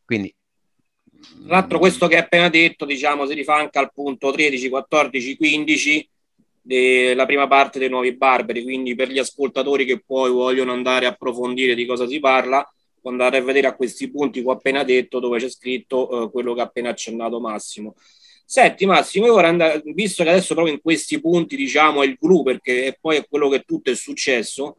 S2: Quindi,
S1: Tra l'altro mm. questo che hai appena detto, diciamo, si rifà anche al punto 13, 14, 15 della prima parte dei nuovi barberi, quindi per gli ascoltatori che poi vogliono andare a approfondire di cosa si parla, può andare a vedere a questi punti che ho appena detto dove c'è scritto eh, quello che ha appena accennato Massimo. Senti Massimo, io vorrei andare, visto che adesso proprio in questi punti diciamo è il clou perché poi è quello che tutto è successo,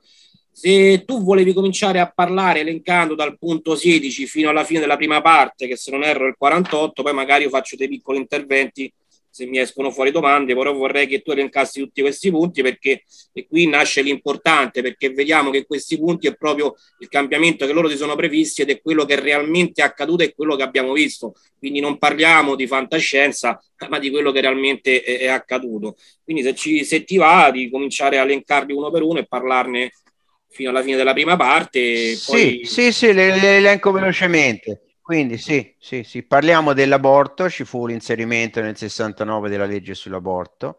S1: se tu volevi cominciare a parlare elencando dal punto 16 fino alla fine della prima parte, che se non erro è il 48, poi magari io faccio dei piccoli interventi se mi escono fuori domande, però vorrei che tu elencassi tutti questi punti perché e qui nasce l'importante, perché vediamo che questi punti è proprio il cambiamento che loro si sono previsti ed è quello che realmente è accaduto e quello che abbiamo visto. Quindi non parliamo di fantascienza, ma di quello che realmente è, è accaduto. Quindi se, ci, se ti va di cominciare a elencarli uno per uno e parlarne fino alla fine della prima parte. Poi... Sì,
S2: sì, sì, le, le elenco velocemente. Quindi sì, sì, sì, parliamo dell'aborto, ci fu l'inserimento nel 69 della legge sull'aborto.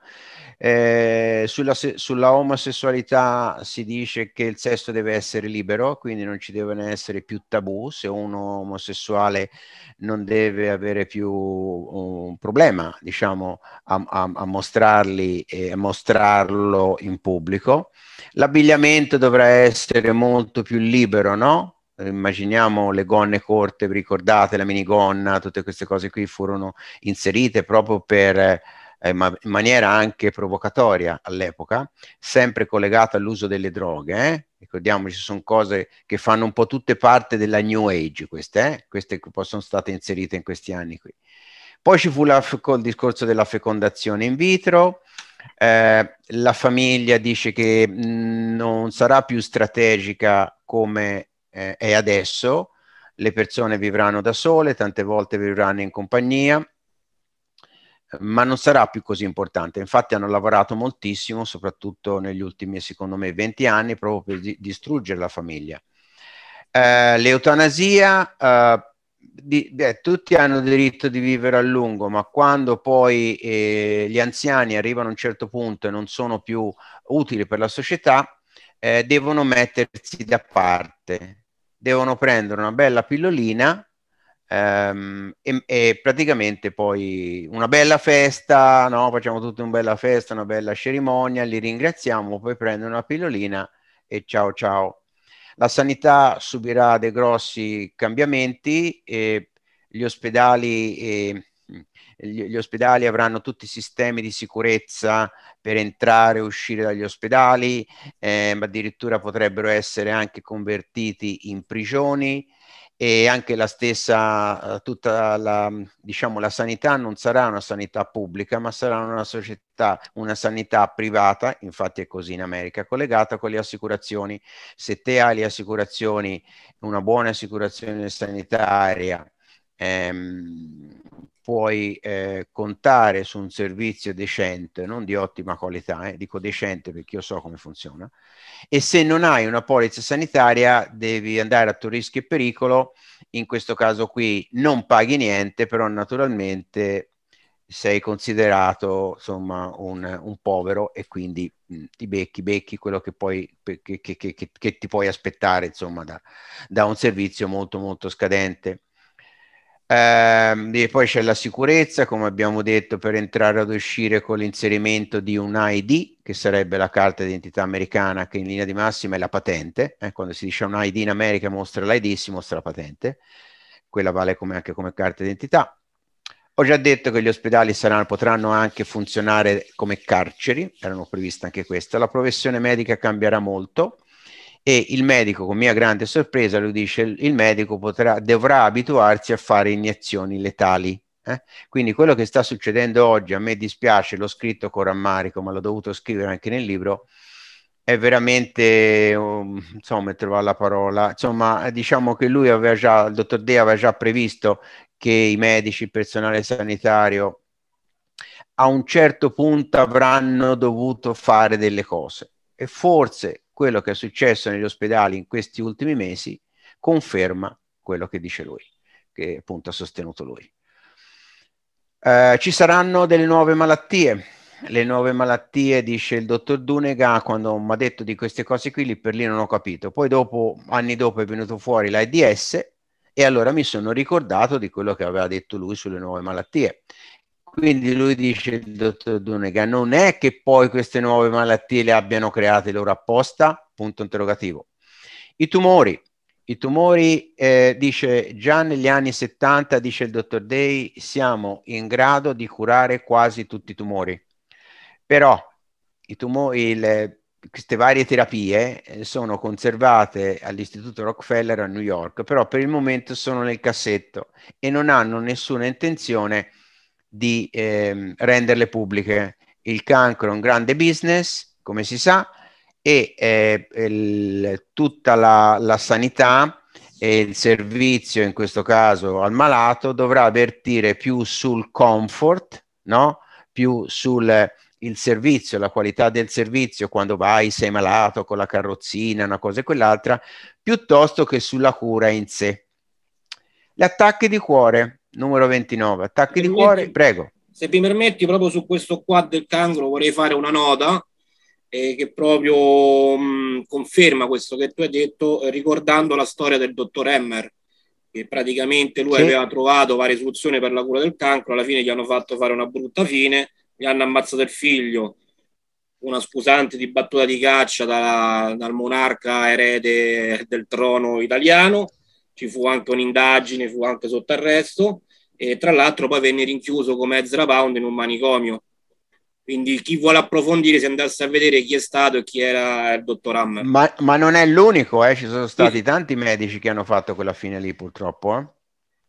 S2: Eh, sulla, sulla, omosessualità si dice che il sesso deve essere libero, quindi non ci devono essere più tabù, se uno omosessuale non deve avere più un problema, diciamo, a, a, a mostrarli e a mostrarlo in pubblico. L'abbigliamento dovrà essere molto più libero, no? immaginiamo le gonne corte, vi ricordate la minigonna, tutte queste cose qui furono inserite proprio per eh, ma in maniera anche provocatoria all'epoca, sempre collegata all'uso delle droghe. Eh? Ricordiamoci, sono cose che fanno un po' tutte parte della New Age, queste, eh? queste che sono state inserite in questi anni qui. Poi ci fu la, il discorso della fecondazione in vitro, eh, la famiglia dice che mhmm, non sarà più strategica come eh, è adesso, le persone vivranno da sole, tante volte vivranno in compagnia, ma non sarà più così importante. Infatti hanno lavorato moltissimo, soprattutto negli ultimi, secondo me, 20 anni, proprio per di- distruggere la famiglia. Eh, l'eutanasia, eh, di- beh, tutti hanno diritto di vivere a lungo, ma quando poi eh, gli anziani arrivano a un certo punto e non sono più utili per la società, eh, devono mettersi da parte, devono prendere una bella pillolina Um, e, e, praticamente poi una bella festa, no? facciamo tutti una bella festa, una bella cerimonia, li ringraziamo, poi prendono una pillolina e ciao ciao. La sanità subirà dei grossi cambiamenti, e gli, ospedali, e mm, gli, gli ospedali avranno tutti i sistemi di sicurezza per entrare e uscire dagli ospedali, eh, addirittura potrebbero essere anche convertiti in prigioni e anche la stessa, eh, tutta la, diciamo, la sanità non sarà una sanità pubblica, ma sarà una società, una sanità privata, infatti è così in America, collegata con le assicurazioni. Se te hai le assicurazioni, una buona assicurazione sanitaria, ehm, puoi eh, contare su un servizio decente, non di ottima qualità, eh, dico decente perché io so come funziona, e se non hai una polizza sanitaria devi andare a tuo rischio e pericolo, in questo caso qui non paghi niente, però naturalmente sei considerato insomma un, un povero e quindi mh, mm, ti becchi, becchi quello che, poi, che, che, che, ti puoi aspettare insomma da, da un servizio molto molto scadente. Ehm, e poi c'è la sicurezza, come abbiamo detto, per entrare ad uscire con l'inserimento di un ID, che sarebbe la carta d'identità americana, che in linea di massima è la patente. Eh, quando si dice un ID in America mostra l'ID, si mostra la patente. Quella vale come, anche come carta d'identità. Ho già detto che gli ospedali saranno, potranno anche funzionare come carceri, erano previste anche queste. La professione medica cambierà molto, e il medico, con mia grande sorpresa, lui dice, il medico potrà, dovrà abituarsi a fare iniezioni letali. Eh? Quindi quello che sta succedendo oggi, a me dispiace, l'ho scritto con rammarico, ma l'ho dovuto scrivere anche nel libro, è veramente, um, insomma, trovare la parola, insomma, diciamo che lui aveva già, il dottor De aveva già previsto che i medici, il personale sanitario a un certo punto avranno dovuto fare delle cose e forse quello che è successo negli ospedali in questi ultimi mesi conferma quello che dice lui, che appunto ha sostenuto lui. Eh, ci saranno delle nuove malattie. Le nuove malattie, dice il dottor Dunega, quando mi ha detto di queste cose qui, lì per lì non ho capito. Poi dopo, anni dopo, è venuto fuori l'AIDS e allora mi sono ricordato di quello che aveva detto lui sulle nuove malattie. Quindi lui dice, il dottor Dunega, non è che poi queste nuove malattie le abbiano create loro apposta? Punto interrogativo. I tumori. I tumori, eh, dice già negli anni 70, dice il dottor Day, siamo in grado di curare quasi tutti i tumori. Però i tumori, le, queste varie terapie eh, sono conservate all'Istituto Rockefeller a New York, però per il momento sono nel cassetto e non hanno nessuna intenzione di eh, renderle pubbliche. Il cancro è un grande business, come si sa, e eh, il, tutta la, la sanità e il servizio, in questo caso al malato, dovrà avvertire più sul comfort, no? più sul il servizio, la qualità del servizio quando vai, sei malato con la carrozzina, una cosa e quell'altra, piuttosto che sulla cura in sé. Gli attacchi di cuore, numero 29, attacchi se di permetti, cuore, prego.
S1: Se mi permetti, proprio su questo qua del cancro vorrei fare una nota eh, che proprio mh, mm, conferma questo che tu hai detto, eh, ricordando la storia del dottor Emmer, che praticamente lui sì. aveva trovato varie soluzioni per la cura del cancro, alla fine gli hanno fatto fare una brutta fine, gli hanno ammazzato il figlio, una scusante di battuta di caccia da, dal monarca erede del trono italiano ci fu anche un'indagine, fu anche sotto arresto e tra l'altro poi venne rinchiuso come Ezra Pound in un manicomio. Quindi chi vuole approfondire se andasse a vedere chi è stato e chi era il dottor Hammer.
S2: Ma, ma non è l'unico, eh? ci sono stati sì. tanti medici che hanno fatto quella fine lì purtroppo. Eh?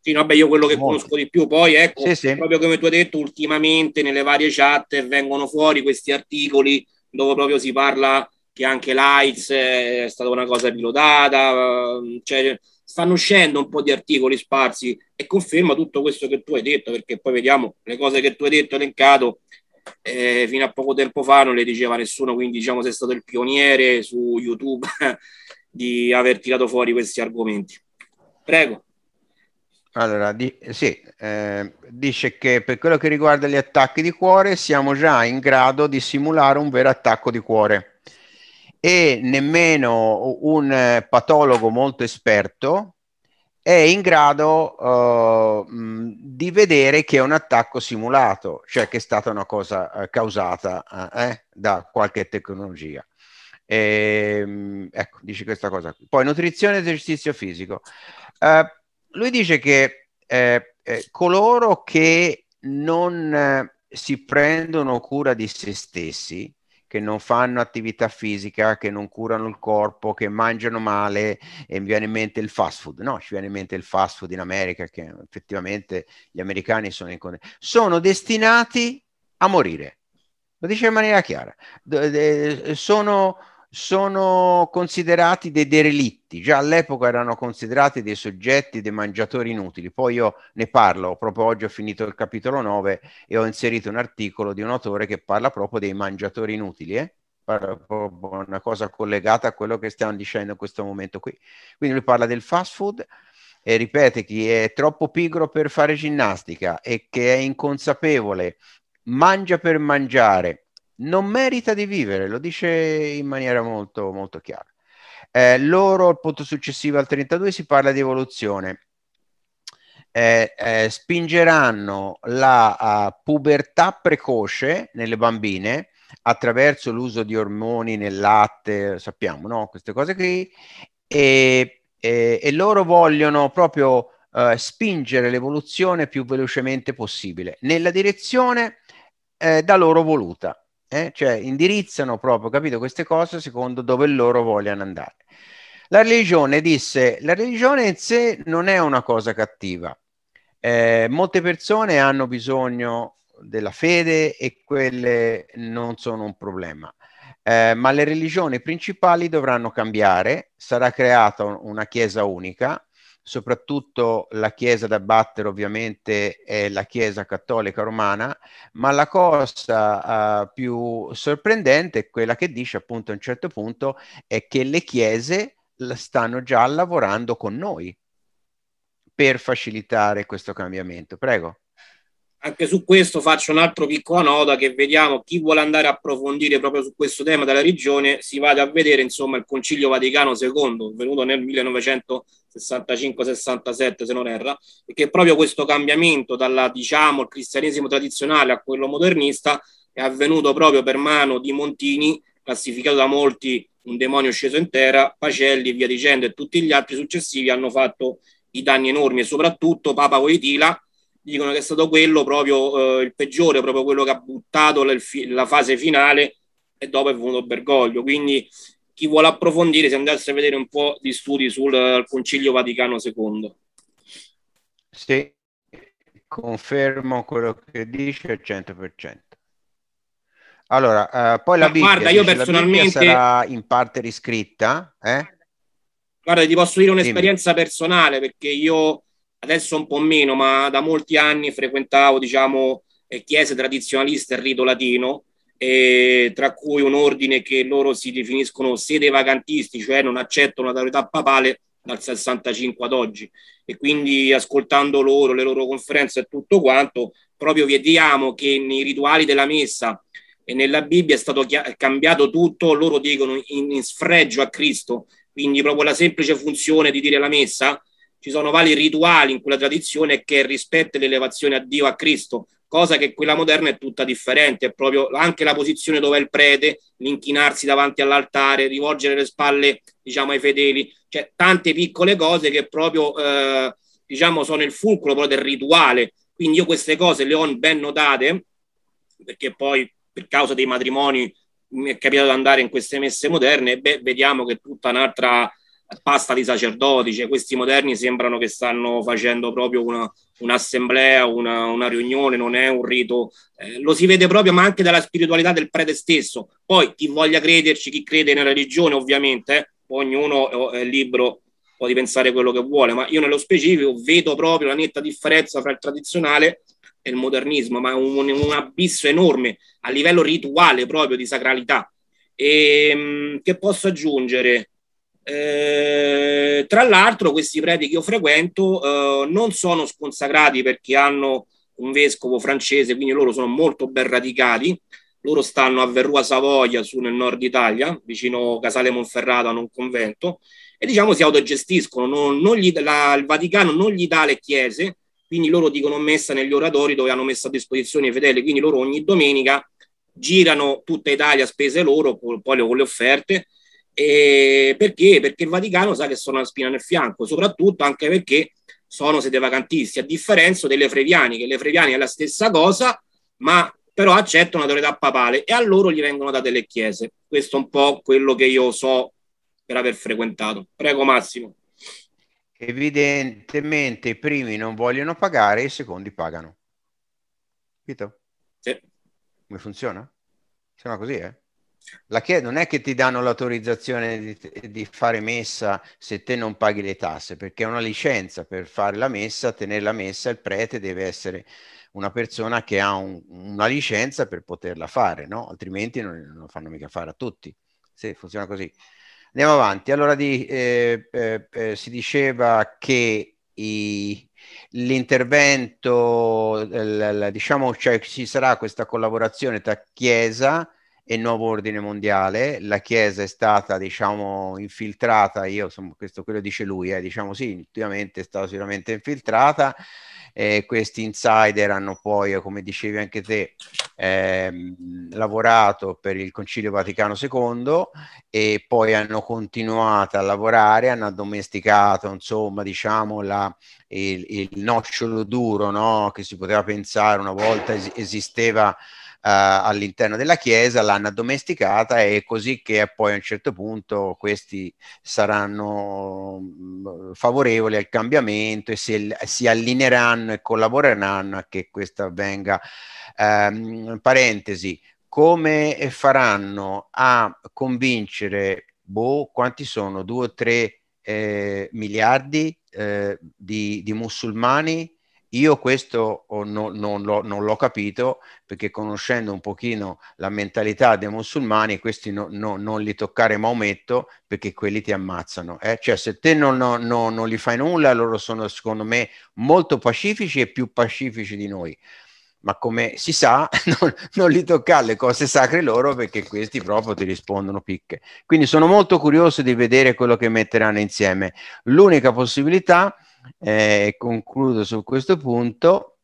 S1: Sì, vabbè, io quello che Molto. conosco di più poi, ecco, sì, sì. proprio come tu hai detto, ultimamente nelle varie chat vengono fuori questi articoli dove proprio si parla che anche l'AIDS eh, è stata una cosa pilotata, ehm, cioè stanno uscendo un po' di articoli sparsi e conferma tutto questo che tu hai detto, perché poi vediamo le cose che tu hai detto, elencato, eh, fino a poco tempo fa non le diceva nessuno, quindi diciamo sei stato il pioniere su YouTube <laughs> di aver tirato fuori questi argomenti. Prego.
S2: Allora, di, sì, eh, dice che per quello che riguarda gli attacchi di cuore siamo già in grado di simulare un vero attacco di cuore e nemmeno un eh, patologo molto esperto è in grado uh, di vedere che è un attacco simulato, cioè che è stata una cosa uh, causata uh, eh, da qualche tecnologia. E, ehm, ecco, dice questa cosa Poi nutrizione e esercizio fisico. lui dice che eh, eh, coloro che non si prendono cura di se stessi, che non fanno attività fisica, che non curano il corpo, che mangiano male e mi viene in mente il fast food. No, ci viene in mente il fast food in America che effettivamente gli americani sono, in... sono destinati a morire. Lo dice in maniera chiara. sono sono considerati dei derelitti, già all'epoca erano considerati dei soggetti, dei mangiatori inutili, poi io ne parlo, proprio oggi ho finito il capitolo 9 e ho inserito un articolo di un autore che parla proprio dei mangiatori inutili, eh? una cosa collegata a quello che stiamo dicendo in questo momento qui. Quindi lui parla del fast food e ripete chi è troppo pigro per fare ginnastica e che è inconsapevole, mangia per mangiare non merita di vivere, lo dice in maniera molto, molto chiara. Eh, loro, al punto successivo al 32, si parla di evoluzione. Eh, eh, spingeranno la uh, pubertà precoce nelle bambine attraverso l'uso di ormoni nel latte, sappiamo, no? Queste cose qui. E, e, e loro vogliono proprio uh, spingere l'evoluzione più velocemente possibile nella direzione eh, da loro voluta eh? cioè indirizzano proprio, capito, queste cose secondo dove loro vogliono andare. La religione disse, la religione in sé non è una cosa cattiva. Eh, molte persone hanno bisogno della fede e quelle non sono un problema. Eh, ma le religioni principali dovranno cambiare, sarà creata una chiesa unica, soprattutto la Chiesa da battere ovviamente è la Chiesa cattolica romana, ma la cosa uh, più sorprendente è quella che dice appunto a un certo punto è che le Chiese stanno già lavorando con noi per facilitare questo cambiamento. Prego.
S1: Anche su questo faccio un altro piccolo nota che vediamo chi vuole andare a approfondire proprio su questo tema della regione si vada a vedere insomma il Concilio Vaticano II venuto nel 1900 65-67 se non erra, e che proprio questo cambiamento dal diciamo, cristianesimo tradizionale a quello modernista è avvenuto proprio per mano di Montini, classificato da molti un demonio sceso in terra, Pacelli e via dicendo, e tutti gli altri successivi hanno fatto i danni enormi e soprattutto Papa Voitila dicono che è stato quello proprio eh, il peggiore, proprio quello che ha buttato la, la fase finale e dopo è venuto Bergoglio. Quindi chi vuole approfondire se andasse a vedere un po' di studi sul eh, Concilio Vaticano II.
S2: Sì, confermo quello che dice al 100%. Allora, eh, poi la Bibbia, guarda, io personalmente... la Bibbia sarà in parte riscritta, eh? Guarda, ti posso dire un'esperienza
S1: Dimmi. personale, perché io adesso un po' meno, ma da molti anni frequentavo, diciamo, eh, chiese tradizionaliste e rito latino, eh, tra cui un ordine che loro si definiscono sede vacantisti, cioè non accettano la autorità papale dal 65 ad oggi. E quindi ascoltando loro, le loro conferenze e tutto quanto, proprio vediamo che nei rituali della messa e nella Bibbia è stato chia- cambiato tutto, loro dicono in, in sfregio a Cristo, quindi proprio la semplice funzione di dire la messa, ci sono vari rituali in quella tradizione che rispetta l'elevazione a Dio, a Cristo, cosa che quella moderna è tutta differente, è proprio anche la posizione dove è il prete, l'inchinarsi davanti all'altare, rivolgere le spalle diciamo, ai fedeli, cioè tante piccole cose che proprio eh, diciamo, sono il fulcro proprio del rituale. Quindi io queste cose le ho ben notate, perché poi per causa dei matrimoni mi è capitato di andare in queste messe moderne, beh, vediamo che è tutta un'altra pasta di sacerdoti, cioè questi moderni sembrano che stanno facendo proprio una, un'assemblea, una, una, riunione, non è un rito, eh, lo si vede proprio ma anche dalla spiritualità del prete stesso, poi chi voglia crederci, chi crede nella religione ovviamente, eh, ognuno eh, è libero può di pensare quello che vuole, ma io nello specifico vedo proprio la netta differenza fra il tradizionale e il modernismo, ma un, un abisso enorme a livello rituale proprio di sacralità. E, ehm, che posso aggiungere? Eh, tra l'altro questi preti che io frequento eh, non sono sconsacrati perché hanno un vescovo francese, quindi loro sono molto ben radicati. Loro stanno a Verrua Savoia, su nel nord Italia, vicino Casale Monferrato, hanno un convento, e diciamo si autogestiscono. Non, non gli, la, il Vaticano non gli dà le chiese, quindi loro dicono messa negli oratori dove hanno messo a disposizione i fedeli, quindi loro ogni domenica girano tutta Italia a spese loro, poi con le offerte, e perché? Perché il Vaticano sa che sono una spina nel fianco, soprattutto anche perché sono sede vacantisti, a differenza delle Freviani, che le Freviani è la stessa cosa, ma però accettano l'autorità papale e a loro gli vengono date le chiese. Questo è un po' quello che io so per aver frequentato. Prego Massimo.
S2: Evidentemente i primi non vogliono pagare, i secondi pagano. Capito? Sì. Come funziona? Funziona così, eh? la chiesa non è che ti danno l'autorizzazione di, di, fare messa se te non paghi le tasse, perché è una licenza per fare la messa, tenere la messa, il prete deve essere una persona che ha un, una licenza per poterla fare, no? altrimenti non, non, la fanno mica fare a tutti. Sì, funziona così. Andiamo avanti. Allora di, eh, eh, eh, si diceva che i, l'intervento, eh, diciamo, cioè, ci sarà questa collaborazione tra Chiesa, e nuovo ordine mondiale, la Chiesa è stata, diciamo, infiltrata, io, insomma, questo quello dice lui, eh, diciamo sì, ultimamente è stata sicuramente infiltrata, eh, questi insider hanno poi, come dicevi anche te, ehm, lavorato per il Concilio Vaticano II e poi hanno continuato a lavorare, hanno addomesticato, insomma, diciamo, la, il, il nocciolo duro no? che si poteva pensare una volta es- esisteva eh, all'interno della Chiesa, l'hanno addomesticata e così che poi a un certo punto questi saranno mm, favorevoli al cambiamento e si, si allineeranno e collaboreranno a che questo avvenga. Um, ehm, parentesi, come faranno a convincere, boh, quanti sono, due o tre eh, miliardi eh, di, di musulmani? Io questo oh, no, non, l'ho, non, l'ho, capito perché conoscendo un pochino la mentalità dei musulmani, questi no, no, non li toccare Maometto perché quelli ti ammazzano. Eh? Cioè se te non, non gli fai nulla, loro sono secondo me molto pacifici e più pacifici di noi ma come si sa, <laughs> non, non li toccare le cose sacre loro perché questi proprio ti rispondono picche. Quindi sono molto curioso di vedere quello che metteranno insieme. L'unica possibilità è eh, concludo su questo punto,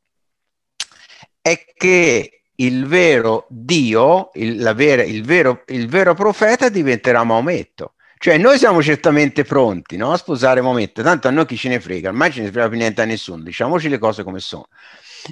S2: è che il vero Dio, il, vera, il, vero, il vero profeta diventerà Maometto. Cioè noi siamo certamente pronti no? a sposare Maometto, tanto a noi chi ce ne frega, ormai ce ne frega più niente a nessuno, diciamoci le cose come sono.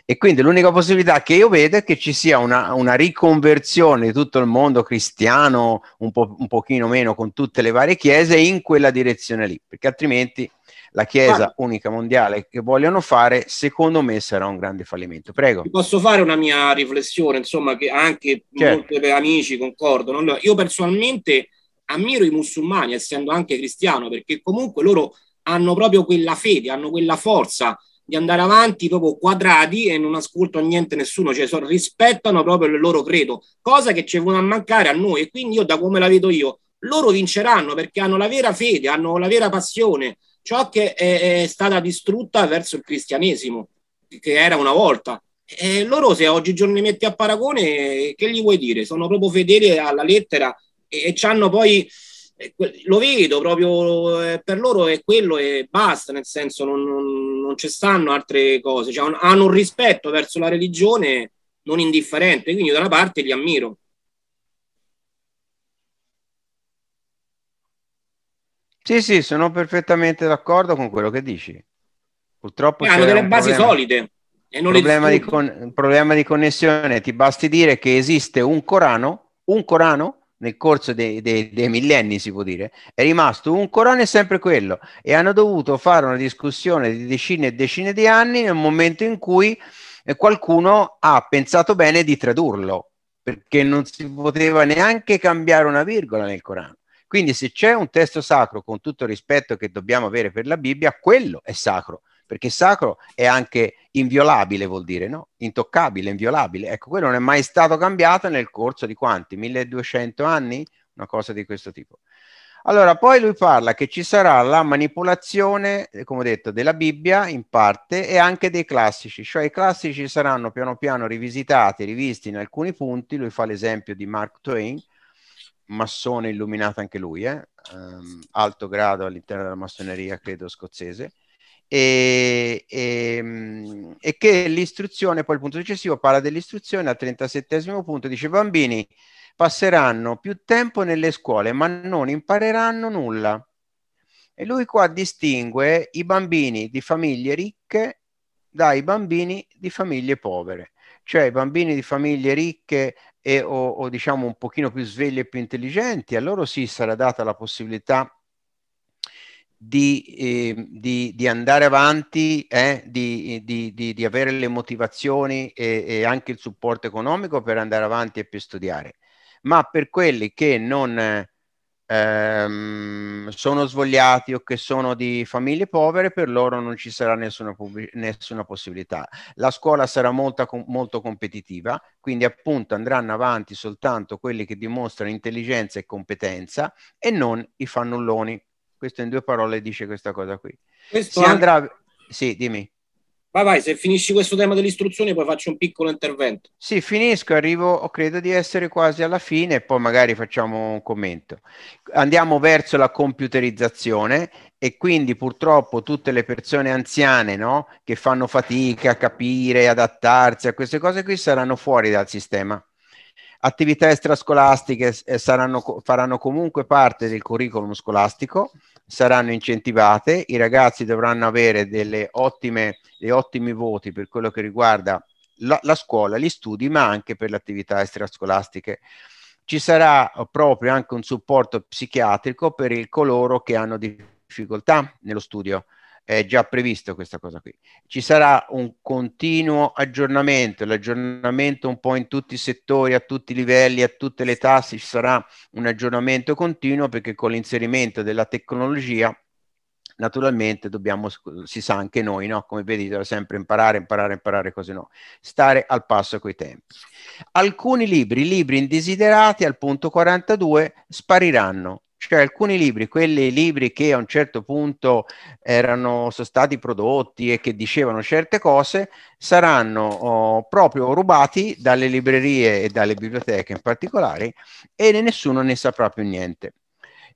S2: E quindi l'unica possibilità che io vedo è che ci sia una, una riconversione di tutto il mondo cristiano, un, po', un pochino meno con tutte le varie chiese, in quella direzione lì, perché altrimenti la Chiesa Guarda. unica mondiale che vogliono fare, secondo me sarà un grande fallimento. Prego.
S1: Posso fare una mia riflessione, insomma, che anche certo. molti amici concordano. Io
S2: personalmente
S1: ammiro i musulmani, essendo anche cristiano, perché comunque loro hanno proprio quella fede, hanno quella forza di andare avanti proprio quadrati e non ascoltano niente nessuno, cioè so, rispettano proprio il loro credo, cosa che ci vuole mancare a noi. E quindi io, da come la vedo io, loro vinceranno perché hanno la vera fede, hanno la vera passione, ciò che è, è stata distrutta verso il cristianesimo, che era una volta. E loro se oggigiorno li metti a paragone, che gli vuoi dire? Sono proprio fedeli alla lettera e, e hanno poi eh, lo vedo proprio eh, per loro è quello e basta, nel senso non, non, non ci stanno altre cose, cioè, hanno un rispetto verso la religione non indifferente, quindi da una parte li ammiro.
S2: Sì, sì, sono perfettamente d'accordo con quello che dici. Purtroppo eh, hanno delle basi problema. solide. E non problema, di con, problema di connessione, ti basti dire che esiste un Corano, un Corano nel corso dei, dei, dei, millenni si può dire, è rimasto un Corano e sempre quello e hanno dovuto fare una discussione di decine e decine di anni nel momento in cui eh, qualcuno ha pensato bene di tradurlo perché non si poteva neanche cambiare una virgola nel Corano. Quindi se c'è un testo sacro, con tutto il rispetto che dobbiamo avere per la Bibbia, quello è sacro, perché sacro è anche inviolabile, vuol dire, no? Intoccabile, inviolabile. Ecco, quello non è mai stato cambiato nel corso di quanti? 1200 anni? Una cosa di questo tipo. Allora, poi lui parla che ci sarà la manipolazione, eh, come ho detto, della Bibbia in parte e anche dei classici, cioè i classici saranno piano piano rivisitati, rivisti in alcuni punti, lui fa l'esempio di Mark Twain, massone illuminato anche lui, eh? um, alto grado all'interno della massoneria, credo, scozzese, e, e, ehm, e, che l'istruzione, poi il punto successivo parla dell'istruzione, al 37 punto dice bambini passeranno più tempo nelle scuole ma non impareranno nulla. E lui qua distingue i bambini di famiglie ricche dai bambini di famiglie povere cioè i bambini di famiglie ricche e, o, o diciamo un pochino più svegli e più intelligenti, a loro sì sarà data la possibilità di, eh, di, di, andare avanti, eh, di, di, avere le motivazioni e, e, anche il supporto economico per andare avanti e per studiare. Ma per quelli che non, ehm, sono svogliati o che sono di famiglie povere, per loro non ci sarà nessuna, pubblic- nessuna possibilità. La scuola sarà molto, molto competitiva, quindi appunto andranno avanti soltanto quelli che dimostrano intelligenza e competenza e non i fannulloni. Questo in due parole dice questa cosa qui. Questo si andrà... Sì, dimmi. Vai, vai, se finisci questo tema dell'istruzione poi faccio un piccolo intervento. Sì, finisco, arrivo, credo di essere quasi alla fine, poi magari facciamo un commento. Andiamo verso la computerizzazione e quindi purtroppo tutte le persone anziane no, che fanno fatica a capire, adattarsi a queste cose qui saranno fuori dal sistema. Attività extrascolastiche eh, saranno, faranno comunque parte del curriculum scolastico saranno incentivate, i ragazzi dovranno avere delle ottime, dei ottimi voti per quello che riguarda la, la scuola, gli studi, ma anche per le attività extrascolastiche. Ci sarà proprio anche un supporto psichiatrico per coloro che hanno difficoltà nello studio è già previsto questa cosa qui. Ci sarà un continuo aggiornamento, l'aggiornamento un po' in tutti i settori, a tutti i livelli, a tutte le tasse, ci sarà un aggiornamento continuo perché con l'inserimento della tecnologia naturalmente dobbiamo, si sa anche noi, no? come vedi, dobbiamo sempre imparare, imparare, imparare cose no, stare al passo coi tempi. Alcuni libri, libri indesiderati al punto 42, spariranno cioè alcuni libri, quelli libri che a un certo punto erano sono stati prodotti e che dicevano certe cose, saranno oh, proprio rubati dalle librerie e dalle biblioteche in particolare e nessuno ne saprà più niente.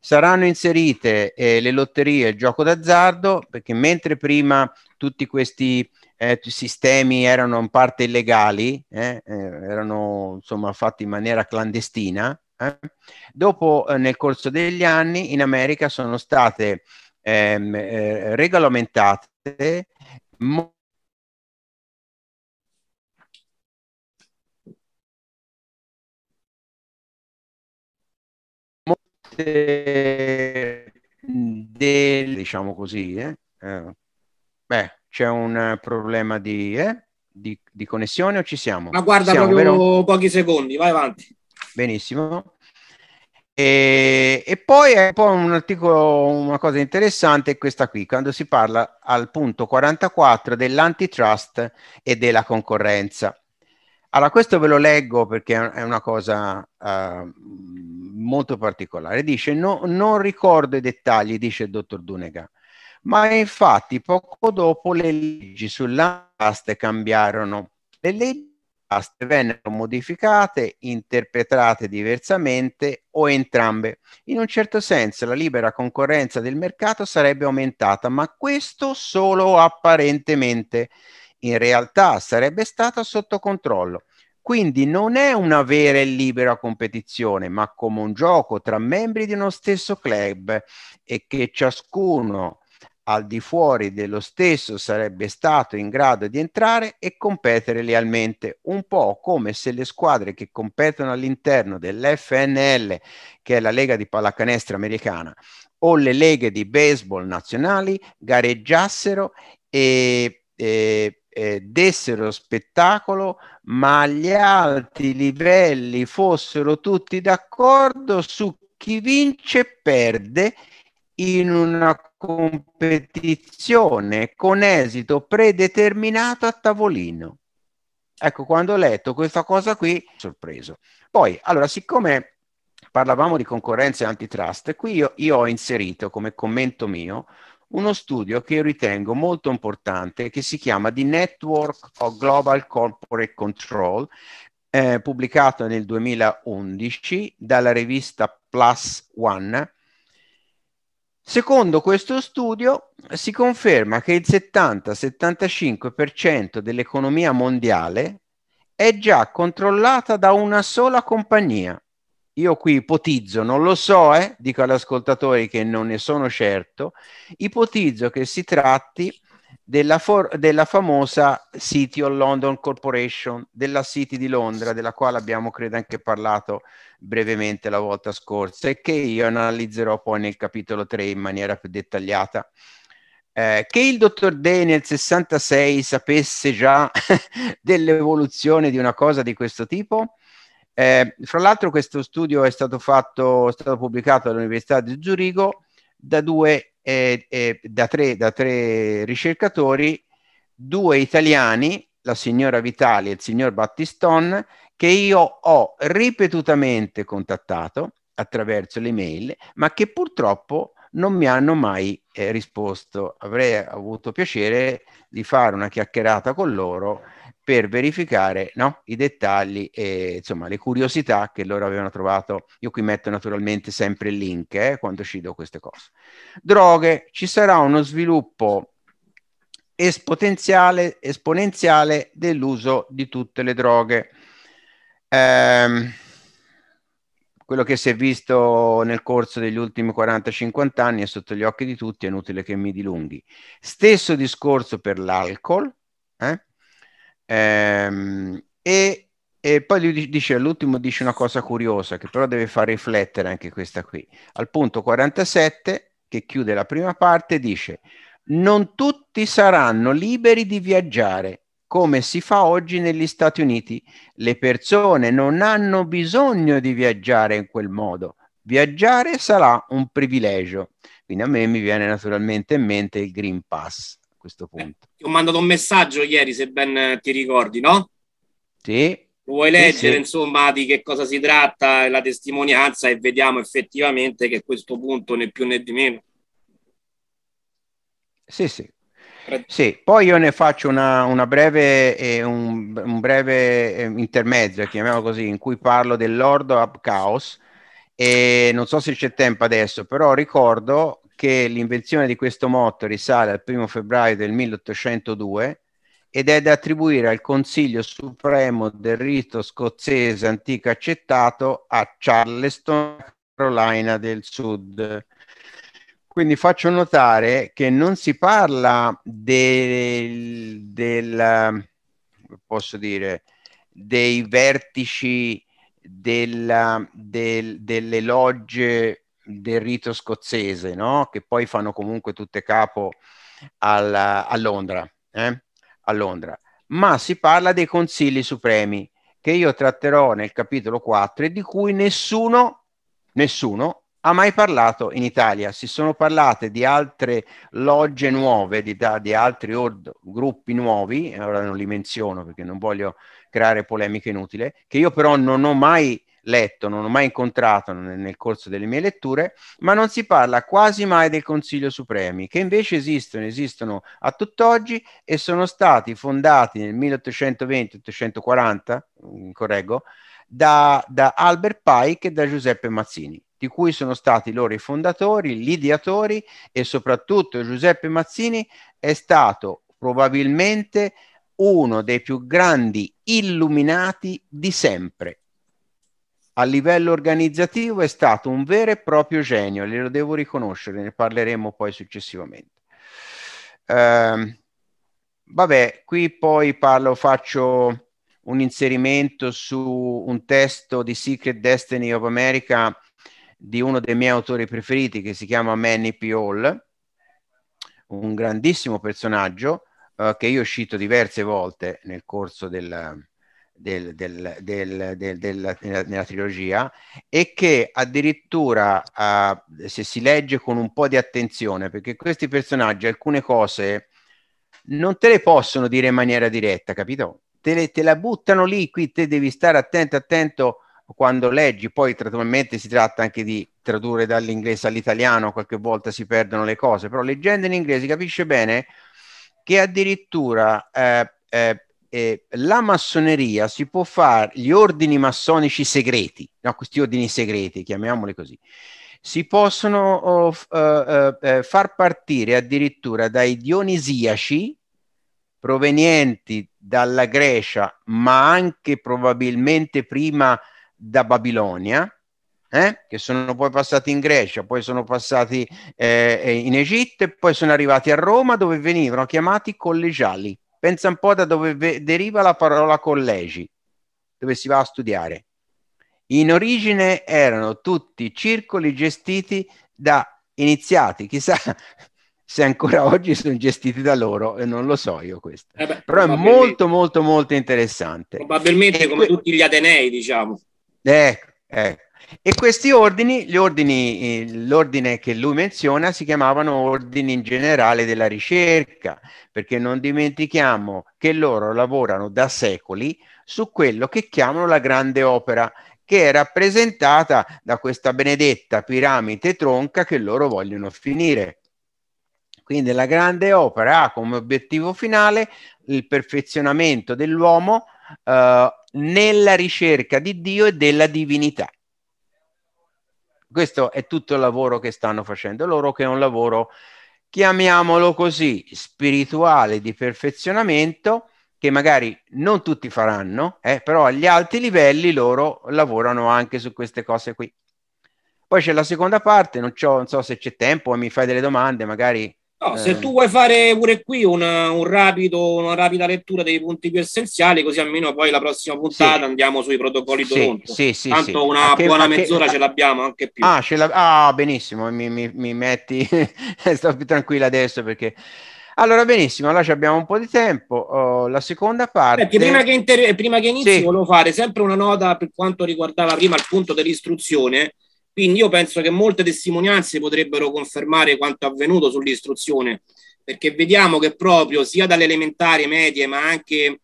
S2: Saranno inserite eh, le lotterie e il gioco d'azzardo perché mentre prima tutti questi eh, sistemi erano in parte illegali, eh, eh, erano insomma fatti in maniera clandestina, eh? Dopo, eh, nel corso degli anni, in America sono state ehm, eh, regolamentate mo- molte del, diciamo così, eh? eh beh, c'è un problema di, eh, di, di, connessione o ci siamo? Ma guarda siamo, proprio
S1: vero? pochi secondi, vai avanti
S2: benissimo. E, e, poi è un po' un articolo, una cosa interessante, questa qui, quando si parla al punto 44 dell'antitrust e della concorrenza. Allora, questo ve lo leggo perché è una cosa uh, molto particolare. Dice, no, non ricordo i dettagli, dice il dottor Dunega, ma infatti poco dopo le leggi sull'antitrust cambiarono. Le leggi vennero modificate, interpretate diversamente o entrambe. In un certo senso la libera concorrenza del mercato sarebbe aumentata, ma questo solo apparentemente. In realtà sarebbe stata sotto controllo. Quindi non è una vera e libera competizione, ma come un gioco tra membri di uno stesso club e che ciascuno al di fuori dello stesso sarebbe stato in grado di entrare e competere lealmente, un po' come se le squadre che competono all'interno dell'FNL, che è la Lega di pallacanestro americana, o le leghe di baseball nazionali gareggiassero e, e, e dessero spettacolo, ma gli alti livelli fossero tutti d'accordo su chi vince e perde in una competizione con esito predeterminato a tavolino. Ecco, quando ho letto questa cosa qui, sorpreso. Poi, allora, siccome parlavamo di concorrenza e antitrust, qui io, io ho inserito come commento mio uno studio che io ritengo molto importante che si chiama The Network of Global Corporate Control, eh, pubblicato nel 2011 dalla rivista Plus One, Secondo questo studio si conferma che il 70-75% dell'economia mondiale è già controllata da una sola compagnia. Io qui ipotizzo, non lo so, eh, dico agli ascoltatori che non ne sono certo, ipotizzo che si tratti della, for- della famosa City of London Corporation, della City di Londra, della quale abbiamo credo anche parlato brevemente la volta scorsa e che io analizzerò poi nel capitolo 3 in maniera più dettagliata. Eh, che il dottor Day nel 66 sapesse già <laughs> dell'evoluzione di una cosa di questo tipo? Eh, fra l'altro questo studio è stato, fatto, è stato pubblicato all'Università di Zurigo da due eh, eh, da, tre, da, tre, ricercatori, due italiani, la signora Vitali e il signor Battiston, che io ho ripetutamente contattato attraverso le mail, ma che purtroppo non mi hanno mai eh, risposto. Avrei avuto piacere di fare una chiacchierata con loro per verificare no, i dettagli e insomma le curiosità che loro avevano trovato. Io qui metto naturalmente sempre il link eh, quando ci do queste cose. Droghe, ci sarà uno sviluppo esponenziale, esponenziale dell'uso di tutte le droghe. Ehm, quello che si è visto nel corso degli ultimi 40-50 anni è sotto gli occhi di tutti, è inutile che mi dilunghi. Stesso discorso per l'alcol. Eh? Ehm, e, e, poi lui dice, all'ultimo dice una cosa curiosa che però deve far riflettere anche questa qui. Al punto 47, che chiude la prima parte, dice, non tutti saranno liberi di viaggiare come si fa oggi negli Stati Uniti. Le persone non hanno bisogno di viaggiare in quel modo. Viaggiare sarà un privilegio. Quindi a me mi viene naturalmente in mente il Green Pass questo eh, punto. Eh,
S1: ti ho mandato un messaggio ieri, se ben eh, ti ricordi, no? Sì. vuoi leggere, sì, sì. insomma, di che cosa si tratta, la testimonianza e vediamo effettivamente che questo punto né più né di meno.
S2: Sì, sì. Sì, poi io ne faccio una, una breve, eh, un, un, breve eh, intermezzo, chiamiamolo così, in cui parlo del Lord of Chaos. E non so se c'è tempo adesso, però ricordo che l'invenzione di questo motto risale al 1 febbraio del 1802 ed è da attribuire al Consiglio Supremo del rito scozzese antico accettato a Charleston, Carolina del Sud. Quindi faccio notare che non si parla del, del posso dire, dei vertici della, del, delle logge del rito scozzese, no? che poi fanno comunque tutte capo alla, a, Londra, eh? a Londra, ma si parla dei consigli supremi che io tratterò nel capitolo 4 e di cui nessuno, nessuno ha mai parlato in Italia. Si sono parlate di altre logge nuove, di, di altri ord, gruppi nuovi, ora non li menziono perché non voglio creare polemiche inutili, che io però non ho mai letto, non ho mai incontrato nel, nel corso delle mie letture, ma non si parla quasi mai del Consiglio Supremi, che invece esistono, esistono a tutt'oggi e sono stati fondati nel 1820-1840, mm, correggo, da, da Albert Pike e da Giuseppe Mazzini di cui sono stati loro i fondatori, gli ideatori e soprattutto Giuseppe Mazzini è stato probabilmente uno dei più grandi illuminati di sempre a livello organizzativo è stato un vero e proprio genio, glielo devo riconoscere, ne parleremo poi successivamente. Eh, vabbè, qui poi parlo, faccio un inserimento su un testo di Secret Destiny of America di uno dei miei autori preferiti che si chiama Manny P. Hall, un grandissimo personaggio eh, che io ho uscito diverse volte nel corso del, del, del, del, nella, nella, trilogia e che addirittura uh, se si legge con un po' di attenzione, perché questi personaggi alcune cose non te le possono dire in maniera diretta, capito? Te, le, te la buttano lì, qui te devi stare attento, attento quando leggi, poi naturalmente si tratta anche di tradurre dall'inglese all'italiano, qualche volta si perdono le cose, però leggendo in inglese capisce bene che addirittura eh, eh, eh, la massoneria si può fare, gli ordini massonici segreti, no, questi ordini segreti, chiamiamoli così, si possono oh, eh, eh, eh, far partire addirittura dai dionisiaci provenienti dalla Grecia, ma anche probabilmente prima da Babilonia, eh? che sono poi passati in Grecia, poi sono passati eh, eh in Egitto e poi sono arrivati a Roma dove venivano chiamati collegiali pensa un po' da dove deriva la parola collegi, dove si va a studiare. In origine erano tutti circoli gestiti da iniziati, chissà <laughs> se ancora oggi sono gestiti da loro, e non lo so io questo. Eh beh, Però è molto molto molto interessante. Probabilmente e come
S1: que... tutti gli Atenei, diciamo.
S2: Ecco, ecco. E questi ordini, ordini, l'ordine che lui menziona si chiamavano ordini in generale della ricerca, perché non dimentichiamo che loro lavorano da secoli su quello che chiamano la grande opera, che è rappresentata da questa benedetta piramide tronca che loro vogliono finire. Quindi la grande opera ha come obiettivo finale il perfezionamento dell'uomo eh, nella ricerca di Dio e della divinità. Questo è tutto il lavoro che stanno facendo loro, che è un lavoro, chiamiamolo così, spirituale di perfezionamento, che magari non tutti faranno, eh, però agli alti livelli loro lavorano anche su queste cose qui. Poi c'è la seconda parte, non, non so se c'è tempo, mi fai delle domande, magari No, se eh. tu vuoi fare pure qui
S1: una, un rapido, una rapida lettura dei punti più essenziali, così almeno poi la prossima puntata sì. andiamo sui protocolli sì, Toronto. Sì, sì, Tanto una anche, buona mezz'ora anche... ce l'abbiamo anche più.
S2: Ah, ah benissimo, mi, mi, mi metti, <laughs> sto più tranquilla adesso perché... Allora, benissimo, allora ci abbiamo un po' di tempo. Oh, la seconda eh, parte. Perché prima che, inter...
S1: prima che inizi, sì. volevo fare sempre una nota per quanto riguardava prima il punto dell'istruzione quindi io penso che molte testimonianze potrebbero confermare quanto avvenuto sull'istruzione, perché vediamo che proprio sia dalle elementari, medie, ma anche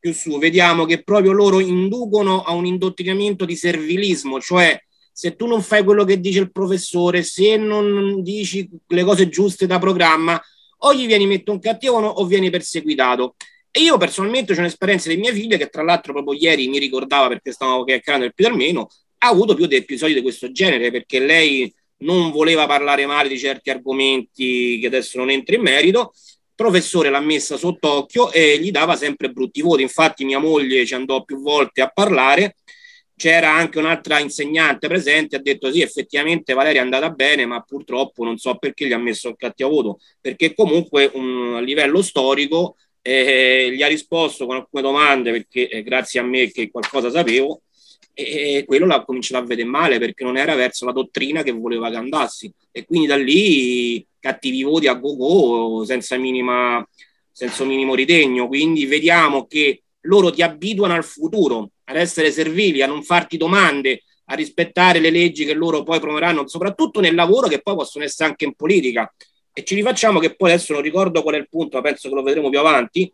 S1: più su, vediamo che proprio loro inducono a un indottrinamento di servilismo, cioè se tu non fai quello che dice il professore, se non dici le cose giuste da programma, o gli vieni metto un cattivo o vieni perseguitato. E io personalmente ho un'esperienza di mia figlia che tra l'altro proprio ieri mi ricordava perché stavo chiacchierando il più del meno, ha avuto più di episodi di questo genere perché lei non voleva parlare male di certi argomenti che adesso non entro in merito. Il professore l'ha messa sott'occhio e gli dava sempre brutti voti. Infatti, mia moglie ci andò più volte a parlare. C'era anche un'altra insegnante presente, ha detto sì, effettivamente Valeria è andata bene, ma purtroppo non so perché gli ha messo il cattivo voto, perché comunque un, a livello storico eh, gli ha risposto con alcune domande, perché eh, grazie a me che qualcosa sapevo, e quello l'ha cominciato a vedere male perché non era verso la dottrina che voleva che andassi e quindi da lì cattivi voti a go go senza minima senza minimo ritegno quindi vediamo che loro ti abituano al futuro ad essere servili a non farti domande a rispettare le leggi che loro poi promuoveranno soprattutto nel lavoro che poi possono essere anche in politica e ci rifacciamo che poi adesso non ricordo qual è il punto ma penso che lo vedremo più avanti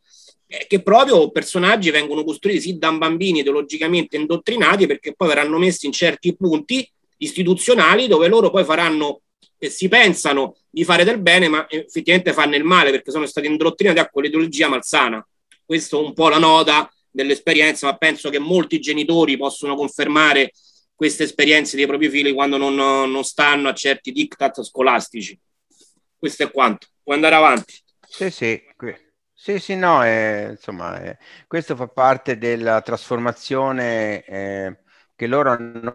S1: eh, che proprio personaggi vengono costruiti sì da bambini ideologicamente indottrinati perché poi verranno messi in certi punti istituzionali dove loro poi faranno e eh, si pensano di fare del bene ma effettivamente fanno il male perché sono stati indottrinati a quell'ideologia malsana questo è un po' la nota dell'esperienza ma penso che molti genitori possono confermare queste esperienze dei propri figli quando non, non stanno a certi diktat scolastici questo è quanto puoi andare avanti
S2: sì sì sì, sì, no, eh, insomma, eh, questo fa parte della trasformazione eh, che loro hanno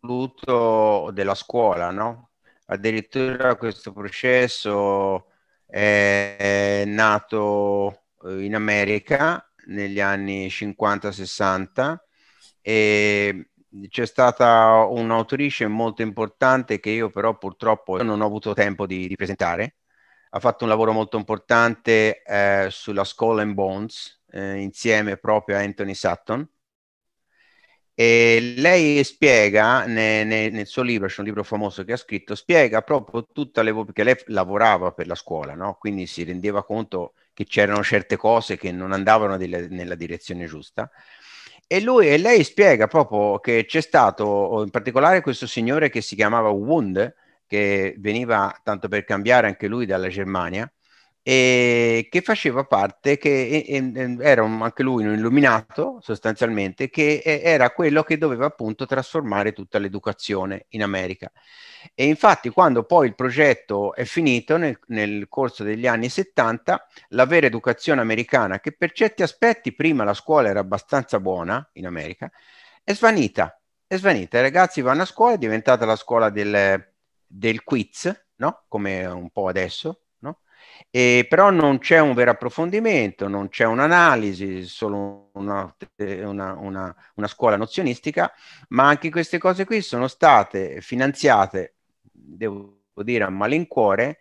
S2: voluto della scuola, no? Addirittura questo processo è, eh, è nato in America negli anni 50-60 e c'è stata un'autrice molto importante che io però purtroppo non ho avuto tempo di, di presentare ha fatto un lavoro molto importante eh, sulla Skull and Bones eh, insieme proprio a Anthony Sutton. E lei spiega ne, ne, nel suo libro, c'è un libro famoso che ha scritto, spiega proprio tutte le perché lei lavorava per la scuola, no? quindi si rendeva conto che c'erano certe cose che non andavano delle, nella direzione giusta. E, lui, e lei spiega proprio che c'è stato, in particolare questo signore che si chiamava Wund, che veniva tanto per cambiare anche lui dalla Germania e che faceva parte, che e, e, era un, anche lui un illuminato sostanzialmente, che e, era quello che doveva appunto trasformare tutta l'educazione in America. E infatti quando poi il progetto è finito nel, nel corso degli anni 70, la vera educazione americana, che per certi aspetti prima la scuola era abbastanza buona in America, è svanita. È svanita, i ragazzi vanno a scuola, è diventata la scuola del del quiz, no? come un po' adesso, no? e, però non c'è un vero approfondimento, non c'è un'analisi, solo una, una, una, una scuola nozionistica, ma anche queste cose qui sono state finanziate, devo dire a malincuore,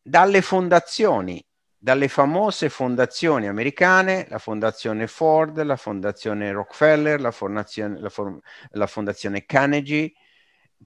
S2: dalle fondazioni dalle famose fondazioni americane, la fondazione Ford, la fondazione Rockefeller, la fondazione, la for- la fondazione Carnegie,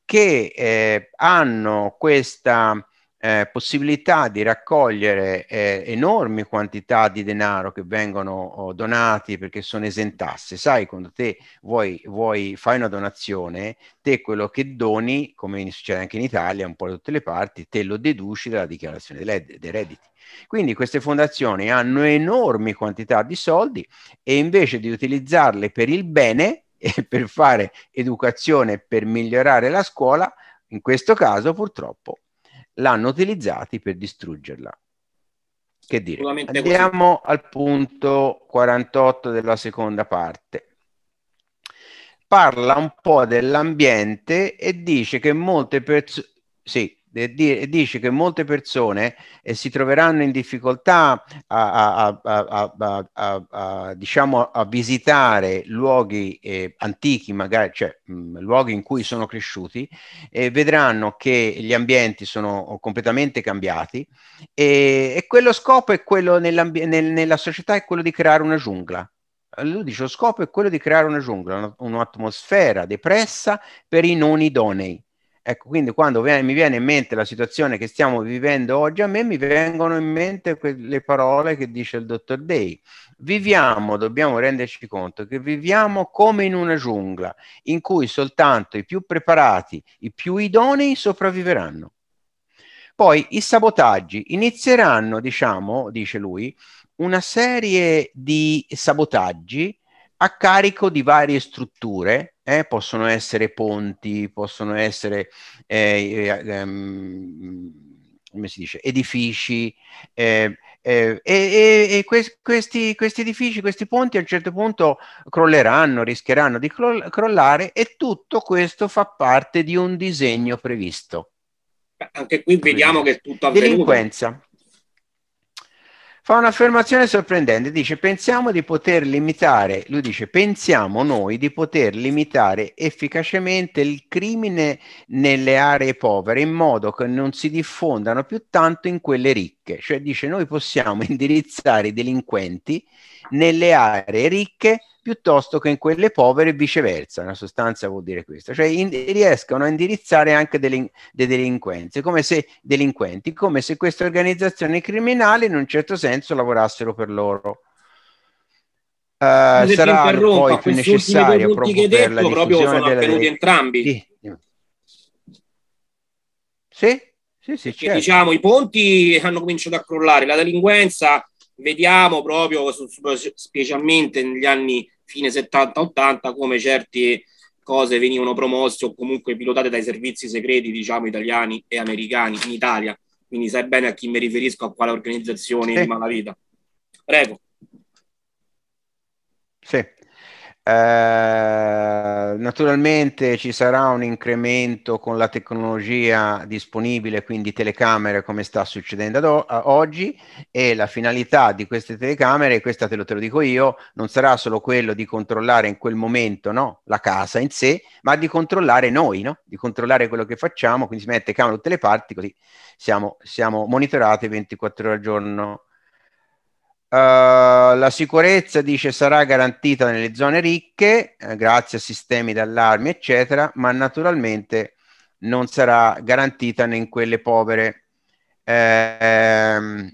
S2: che eh, hanno questa eh, possibilità di raccogliere eh, enormi quantità di denaro che vengono oh, donati perché sono esentasse. Sai, quando te vuoi, vuoi, fai una donazione, te quello che doni, come succede anche in Italia, un po' da tutte le parti, te lo deduci dalla dichiarazione dei, dei redditi. Quindi queste fondazioni hanno enormi quantità di soldi e invece di utilizzarle per il bene, e per fare educazione, per migliorare la scuola, in questo caso purtroppo l'hanno utilizzati per distruggerla. Che dire? Andiamo così. al punto 48 della seconda parte. Parla un po' dell'ambiente e dice che molte persone... Sì, e dice che molte persone eh, si troveranno in difficoltà a, a, a, diciamo, a visitare luoghi eh, antichi, magari, cioè mh, mm, luoghi in cui sono cresciuti, e vedranno che gli ambienti sono completamente cambiati e, e quello scopo è quello nel, nella società è quello di creare una giungla lui dice lo scopo è quello di creare una giungla, un'atmosfera depressa per i non idonei. Ecco, quindi quando mi viene in mente la situazione che stiamo vivendo oggi, a me mi vengono in mente que- le parole che dice il dottor Day. Viviamo, dobbiamo renderci conto che viviamo come in una giungla in cui soltanto i più preparati, i più idonei sopravviveranno. Poi i sabotaggi inizieranno, diciamo, dice lui, una serie di sabotaggi a carico di varie strutture eh, possono essere ponti, possono essere eh, eh ehm, dice, edifici eh, eh, e, e, e questi, questi, edifici, questi ponti a un certo punto crolleranno, rischieranno di crollare e tutto questo fa parte di un disegno previsto.
S1: Anche qui vediamo che è tutto avvenuto. Delinquenza,
S2: fa un'affermazione sorprendente, dice pensiamo di poter limitare, lui dice pensiamo noi di poter limitare efficacemente il crimine nelle aree povere in modo che non si diffondano più tanto in quelle ricche, cioè dice noi possiamo <laughs> indirizzare i delinquenti nelle aree ricche piuttosto che in quelle povere e viceversa, una sostanza vuol dire questo, cioè in, riescono a indirizzare anche delle, delle delinquenze, come se delinquenti, come se queste organizzazioni criminali in un certo senso lavorassero per loro. Uh, sarà poi più necessario proprio che detto, la proprio sono della avvenuti entrambi.
S1: Sì, sì, sì, sì certo. diciamo i ponti hanno cominciato a crollare, la delinquenza vediamo proprio specialmente negli anni fine 70-80 come certe cose venivano promosse o comunque pilotate dai servizi segreti, diciamo, italiani e americani in Italia. Quindi sai bene a chi mi riferisco, a quale organizzazione sì. di malavita. Prego.
S2: Sì. Uh, naturalmente ci sarà un incremento con la tecnologia disponibile, quindi telecamere come sta succedendo ad o- oggi e la finalità di queste telecamere, questa te lo, te lo, dico io, non sarà solo quello di controllare in quel momento no, la casa in sé, ma di controllare noi, no? di controllare quello che facciamo, quindi si mette camera da tutte le parti così siamo, siamo monitorati 24 ore al giorno Uh, la sicurezza dice sarà garantita nelle zone ricche eh, grazie a sistemi d'allarme eccetera ma naturalmente non sarà garantita né in quelle povere eh, ehm,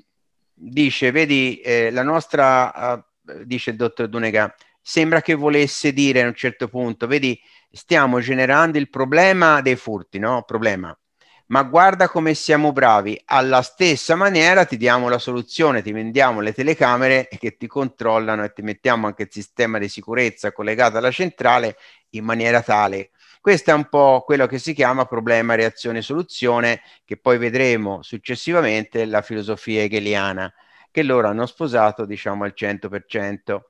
S2: dice vedi eh, la nostra eh, dice il dottor Dunega sembra che volesse dire a un certo punto vedi stiamo generando il problema dei furti no problema ma guarda come siamo bravi, alla stessa maniera ti diamo la soluzione, ti vendiamo le telecamere che ti controllano e ti mettiamo anche il sistema di sicurezza collegato alla centrale in maniera tale. Questo è un po' quello che si chiama problema, reazione, soluzione, che poi vedremo successivamente la filosofia hegeliana, che loro hanno sposato diciamo al 100%.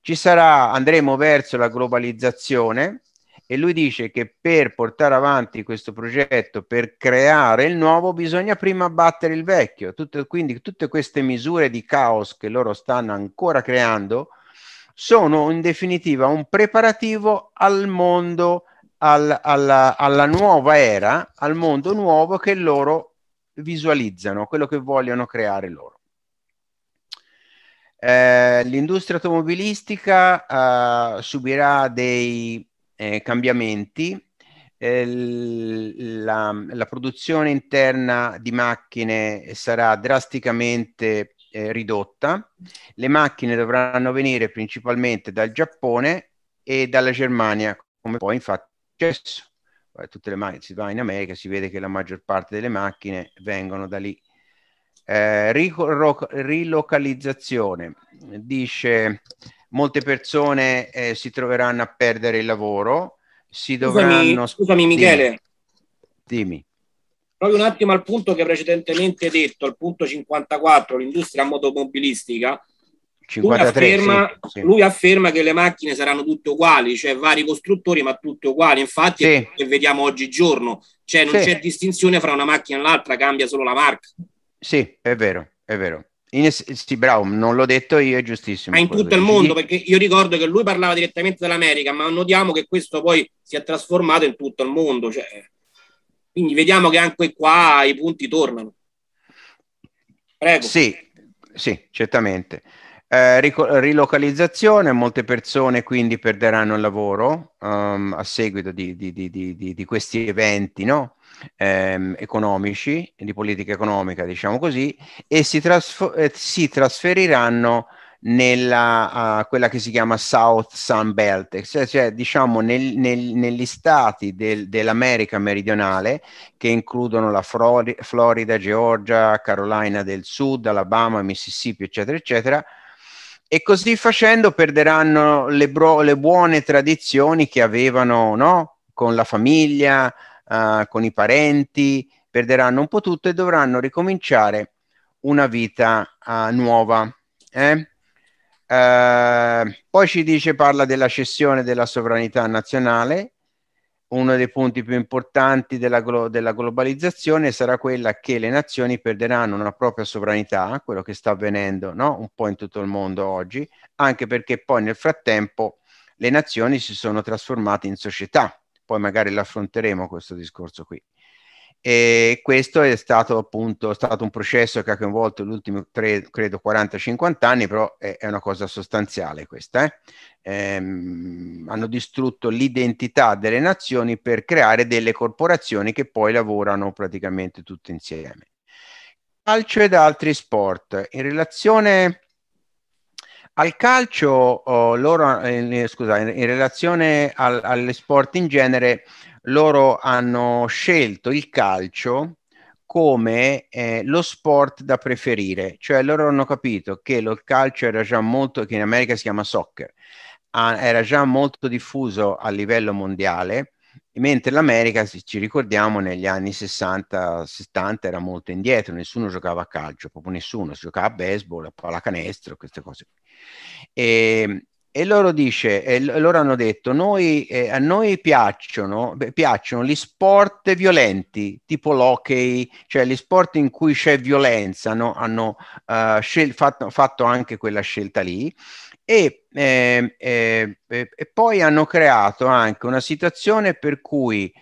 S2: Ci sarà, andremo verso la globalizzazione, e lui dice che per portare avanti questo progetto, per creare il nuovo, bisogna prima abbattere il vecchio. Tutto, quindi tutte queste misure di caos che loro stanno ancora creando sono in definitiva un preparativo al mondo, al, alla, alla nuova era, al mondo nuovo che loro visualizzano, quello che vogliono creare loro. Eh, l'industria automobilistica eh, subirà dei eh, cambiamenti, eh, la, la, produzione interna di macchine sarà drasticamente eh, ridotta, le macchine dovranno venire principalmente dal Giappone e dalla Germania, come poi infatti è successo. Tutte le macchine, si va in America, si vede che la maggior parte delle macchine vengono da lì. Eh, rilocalizzazione, dice molte persone eh, si troveranno a perdere il lavoro, si dovranno... Scusami, scusami Michele. Dimmi. Dimmi.
S1: Proprio un attimo al punto che precedentemente detto, al punto 54, l'industria automobilistica, 53, lui, afferma, sì, sì. lui afferma, che le macchine saranno tutte uguali, cioè vari costruttori ma tutte uguali. Infatti, sì. che vediamo oggigiorno, cioè non c'è distinzione fra una macchina e l'altra, cambia solo la marca.
S2: Sì, è vero, è vero. In, sì, bravo, non l'ho detto io, è giustissimo. Ma in tutto il mondo, sì.
S1: perché io ricordo che lui parlava direttamente dall'America, ma notiamo che questo poi si è trasformato in tutto il mondo. Cioè. Quindi vediamo che anche qua i punti tornano.
S2: Prego. Sì, sì, certamente. Eh, rico- rilocalizzazione, molte persone quindi perderanno il lavoro um, a seguito di, di, di, di questi eventi no? eh, economici, di politica economica, diciamo così, e si, trasfo- eh, si trasferiranno nella uh, quella che si chiama South Sun Belt, cioè, eh, cioè diciamo nel, nel, negli stati del, dell'America meridionale che includono la Florida, Florida, Georgia, Carolina del Sud, Alabama, Mississippi, eccetera, eccetera e così facendo perderanno le, bro- le buone tradizioni che avevano no? con la famiglia, uh, con i parenti, perderanno un po' tutto e dovranno ricominciare una vita uh, nuova. Eh? Uh, poi ci dice, parla della cessione della sovranità nazionale uno dei punti più importanti della, glo- della, globalizzazione sarà quella che le nazioni perderanno una propria sovranità, quello che sta avvenendo no? un po' in tutto il mondo oggi, anche perché poi nel frattempo le nazioni si sono trasformate in società. Poi magari l'affronteremo questo discorso qui. E questo è stato appunto è stato un processo che ha coinvolto gli ultimi tre, credo 40-50 anni, però è, è, una cosa sostanziale questa. Eh? Ehm, hanno distrutto l'identità delle nazioni per creare delle corporazioni che poi lavorano praticamente tutte insieme. Calcio ed altri sport. In relazione al calcio, oh, loro, eh, scusa, in, in relazione al, alle sport in genere, loro hanno scelto il calcio come eh, lo sport da preferire, cioè loro hanno capito che lo calcio era già molto, che in America si chiama soccer, ah, era già molto diffuso a livello mondiale, mentre l'America, se ci ricordiamo, negli anni 60-70 era molto indietro, nessuno giocava a calcio, proprio nessuno, si giocava a baseball, a pallacanestro, queste cose. E, e loro, dice, e loro hanno detto, noi, eh, a noi piacciono, piacciono gli sport violenti, tipo l'hockey, cioè gli sport in cui c'è violenza, no? hanno uh, scel- fatto, fatto, anche quella scelta lì. E, eh, eh, e, poi hanno creato anche una situazione per cui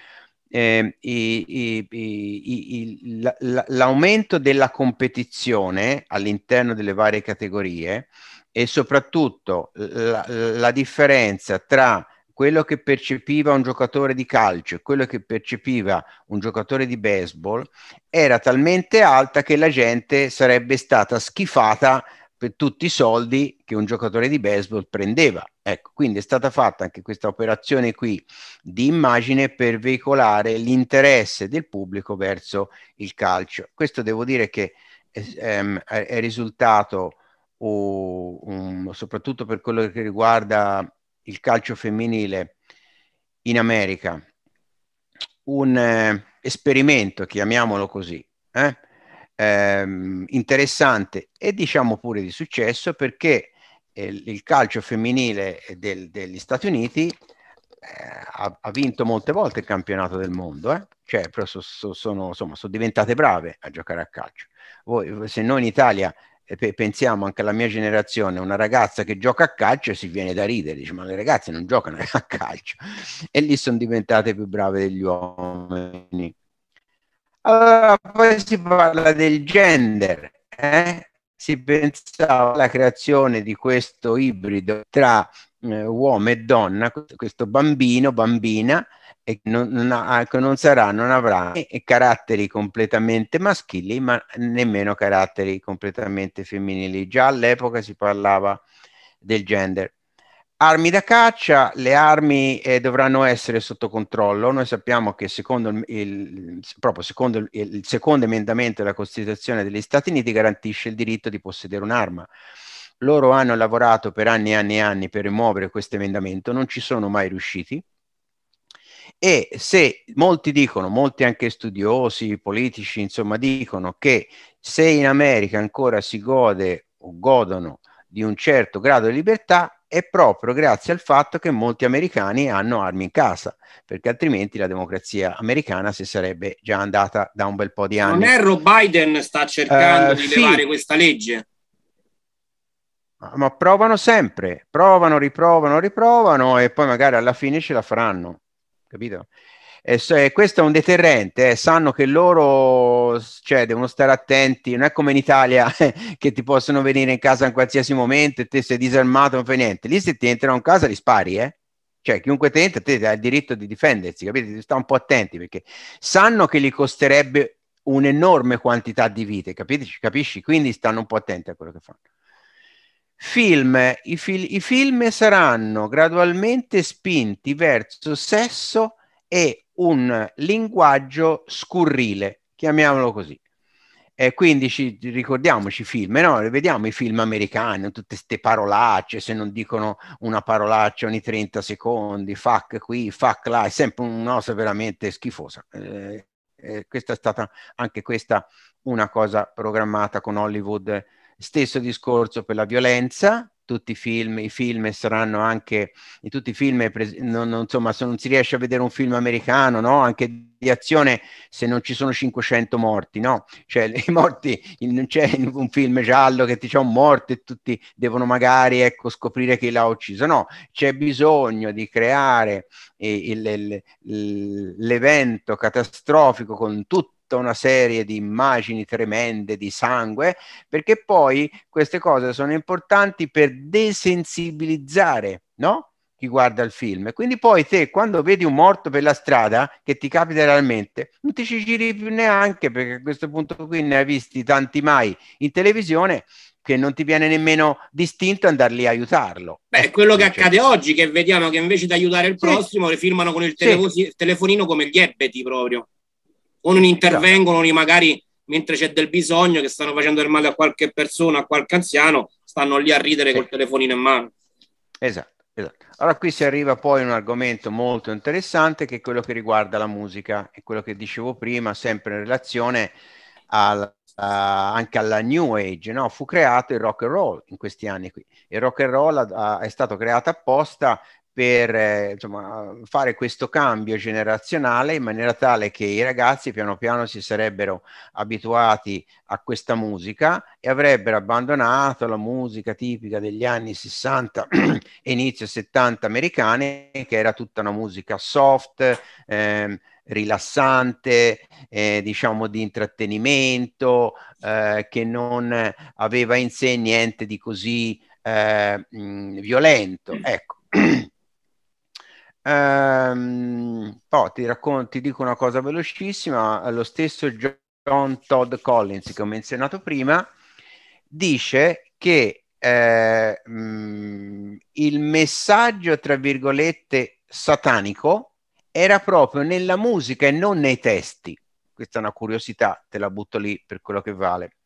S2: ehm, i, i, i, l'aumento della competizione all'interno delle varie categorie e soprattutto la, la differenza tra quello che percepiva un giocatore di calcio e quello che percepiva un giocatore di baseball era talmente alta che la gente sarebbe stata schifata per tutti i soldi che un giocatore di baseball prendeva. Ecco, quindi è stata fatta anche questa operazione qui di immagine per veicolare l'interesse del pubblico verso il calcio. Questo devo dire che è, ehm, è, è risultato o um, soprattutto per quello che riguarda il calcio femminile in America, un eh, esperimento, chiamiamolo così, eh, ehm, interessante e diciamo pure di successo perché eh, il calcio femminile del, degli Stati Uniti eh, ha, ha, vinto molte volte il campionato del mondo, eh. cioè so, so, sono, insomma, sono diventate brave a giocare a calcio. Voi, se noi in Italia pensiamo anche alla mia generazione, una ragazza che gioca a calcio si viene da ridere, dice ma le ragazze non giocano <laughs> a calcio e lì sono diventate più brave degli uomini. Allora poi si parla del gender, eh? si pensava alla creazione di questo ibrido tra eh, uomo e donna, questo bambino, bambina, e non, non, ha, ah, non, sarà, non avrà caratteri completamente maschili, ma nemmeno caratteri completamente femminili. Già all'epoca si parlava del gender. Armi da caccia, le armi eh, dovranno essere sotto controllo. Noi sappiamo che secondo il, il, proprio secondo il, il secondo emendamento della Costituzione degli Stati Uniti garantisce il diritto di possedere un'arma. Loro hanno lavorato per anni e anni e anni per rimuovere questo emendamento, non ci sono mai riusciti. E se molti dicono, molti anche studiosi, politici, insomma, dicono che se in America ancora si gode o godono di un certo grado di libertà, è proprio grazie al fatto che molti americani hanno armi in casa, perché altrimenti la democrazia americana si sarebbe già andata da un bel po' di anni. Non erro
S1: Biden sta cercando uh, di sì. levare questa legge.
S2: Ma provano sempre, provano, riprovano, riprovano e poi magari alla fine ce la faranno, capito? E se, questo è un deterrente, eh, sanno che loro cioè, devono stare attenti, non è come in Italia <laughs> che ti possono venire in casa in qualsiasi momento e te sei disarmato, non fai niente. Lì se ti entrano in casa li spari, eh? Cioè, chiunque ti entra, te ha il diritto di difendersi, capite? Sta un po' attenti perché sanno che gli costerebbe un'enorme quantità di vite, capisci? capisci? Quindi stanno un po' attenti a quello che fanno. Film, i, fil- i film saranno gradualmente spinti verso sesso e un linguaggio scurrile, chiamiamolo così. E quindi ci, ricordiamoci film, no? Vediamo i film americani, tutte queste parolacce, se non dicono una parolaccia ogni 30 secondi, fuck qui, fuck là, è sempre una cosa veramente schifosa. Eh, eh, questa è stata anche questa una cosa programmata con Hollywood, stesso discorso per la violenza, tutti i film, i film saranno anche, in tutti i film, non, non, insomma, se non si riesce a vedere un film americano, no? anche di azione, se non ci sono 500 morti, no? Cioè, <laughs> i morti, non c'è un film giallo che ti c'è un oh, morto e tutti devono magari, ecco, scoprire chi l'ha ucciso, no? C'è bisogno di creare eh, il, il, l'evento catastrofico con tutti tutta una serie di immagini tremende di sangue, perché poi queste cose sono importanti per desensibilizzare, no? Chi guarda il film. Quindi poi te quando vedi un morto per la strada che ti capita realmente, non ti ci giri più neanche perché a questo punto qui ne hai visti tanti mai in televisione che non ti viene nemmeno distinto andarli a aiutarlo. Beh,
S1: ecco, quello che accade oggi, che vediamo che invece di aiutare il prossimo, sì. le filmano con il, telefo- sì. il telefonino come gli ebeti proprio o non intervengono magari mentre c'è del bisogno che stanno facendo del male a qualche persona, a qualche anziano, stanno lì a ridere sì. col telefonino in mano.
S2: Esatto, esatto. Allora qui si arriva poi a un argomento molto interessante che è quello che riguarda la musica e quello che dicevo prima, sempre in relazione al, Uh, anche alla New Age, no? fu creato il rock and roll in questi anni qui. Il rock and roll ha, ha, è stato creato apposta per eh, insomma, fare questo cambio generazionale in maniera tale che i ragazzi piano piano si sarebbero abituati a questa musica e avrebbero abbandonato la musica tipica degli anni 60 e <clears throat> inizio 70 americane, che era tutta una musica soft, eh, rilassante, eh, diciamo di intrattenimento, eh, che non aveva in sé niente di così eh, mh, violento. Mm. Ecco. <clears throat> Ehm, oh, ti, raccon- ti dico una cosa velocissima. Lo stesso John Todd Collins che ho menzionato prima dice che eh, mh, mm, il messaggio, tra virgolette, satanico era proprio nella musica e non nei testi. Questa è una curiosità, te la butto lì per quello che vale.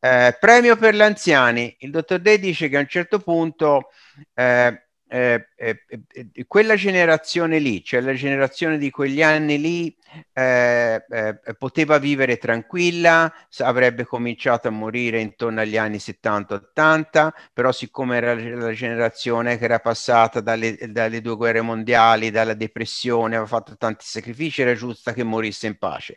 S2: Eh, premio per gli anziani. Il dottor De dice che a un certo punto eh, eh, eh, eh, eh, quella generazione lì, cioè la generazione di quegli anni lì, eh, eh, poteva vivere tranquilla, avrebbe cominciato a morire intorno agli anni 70-80, però siccome era la generazione che era passata dalle, dalle due guerre mondiali, dalla depressione, aveva fatto tanti sacrifici, era giusta che morisse in pace.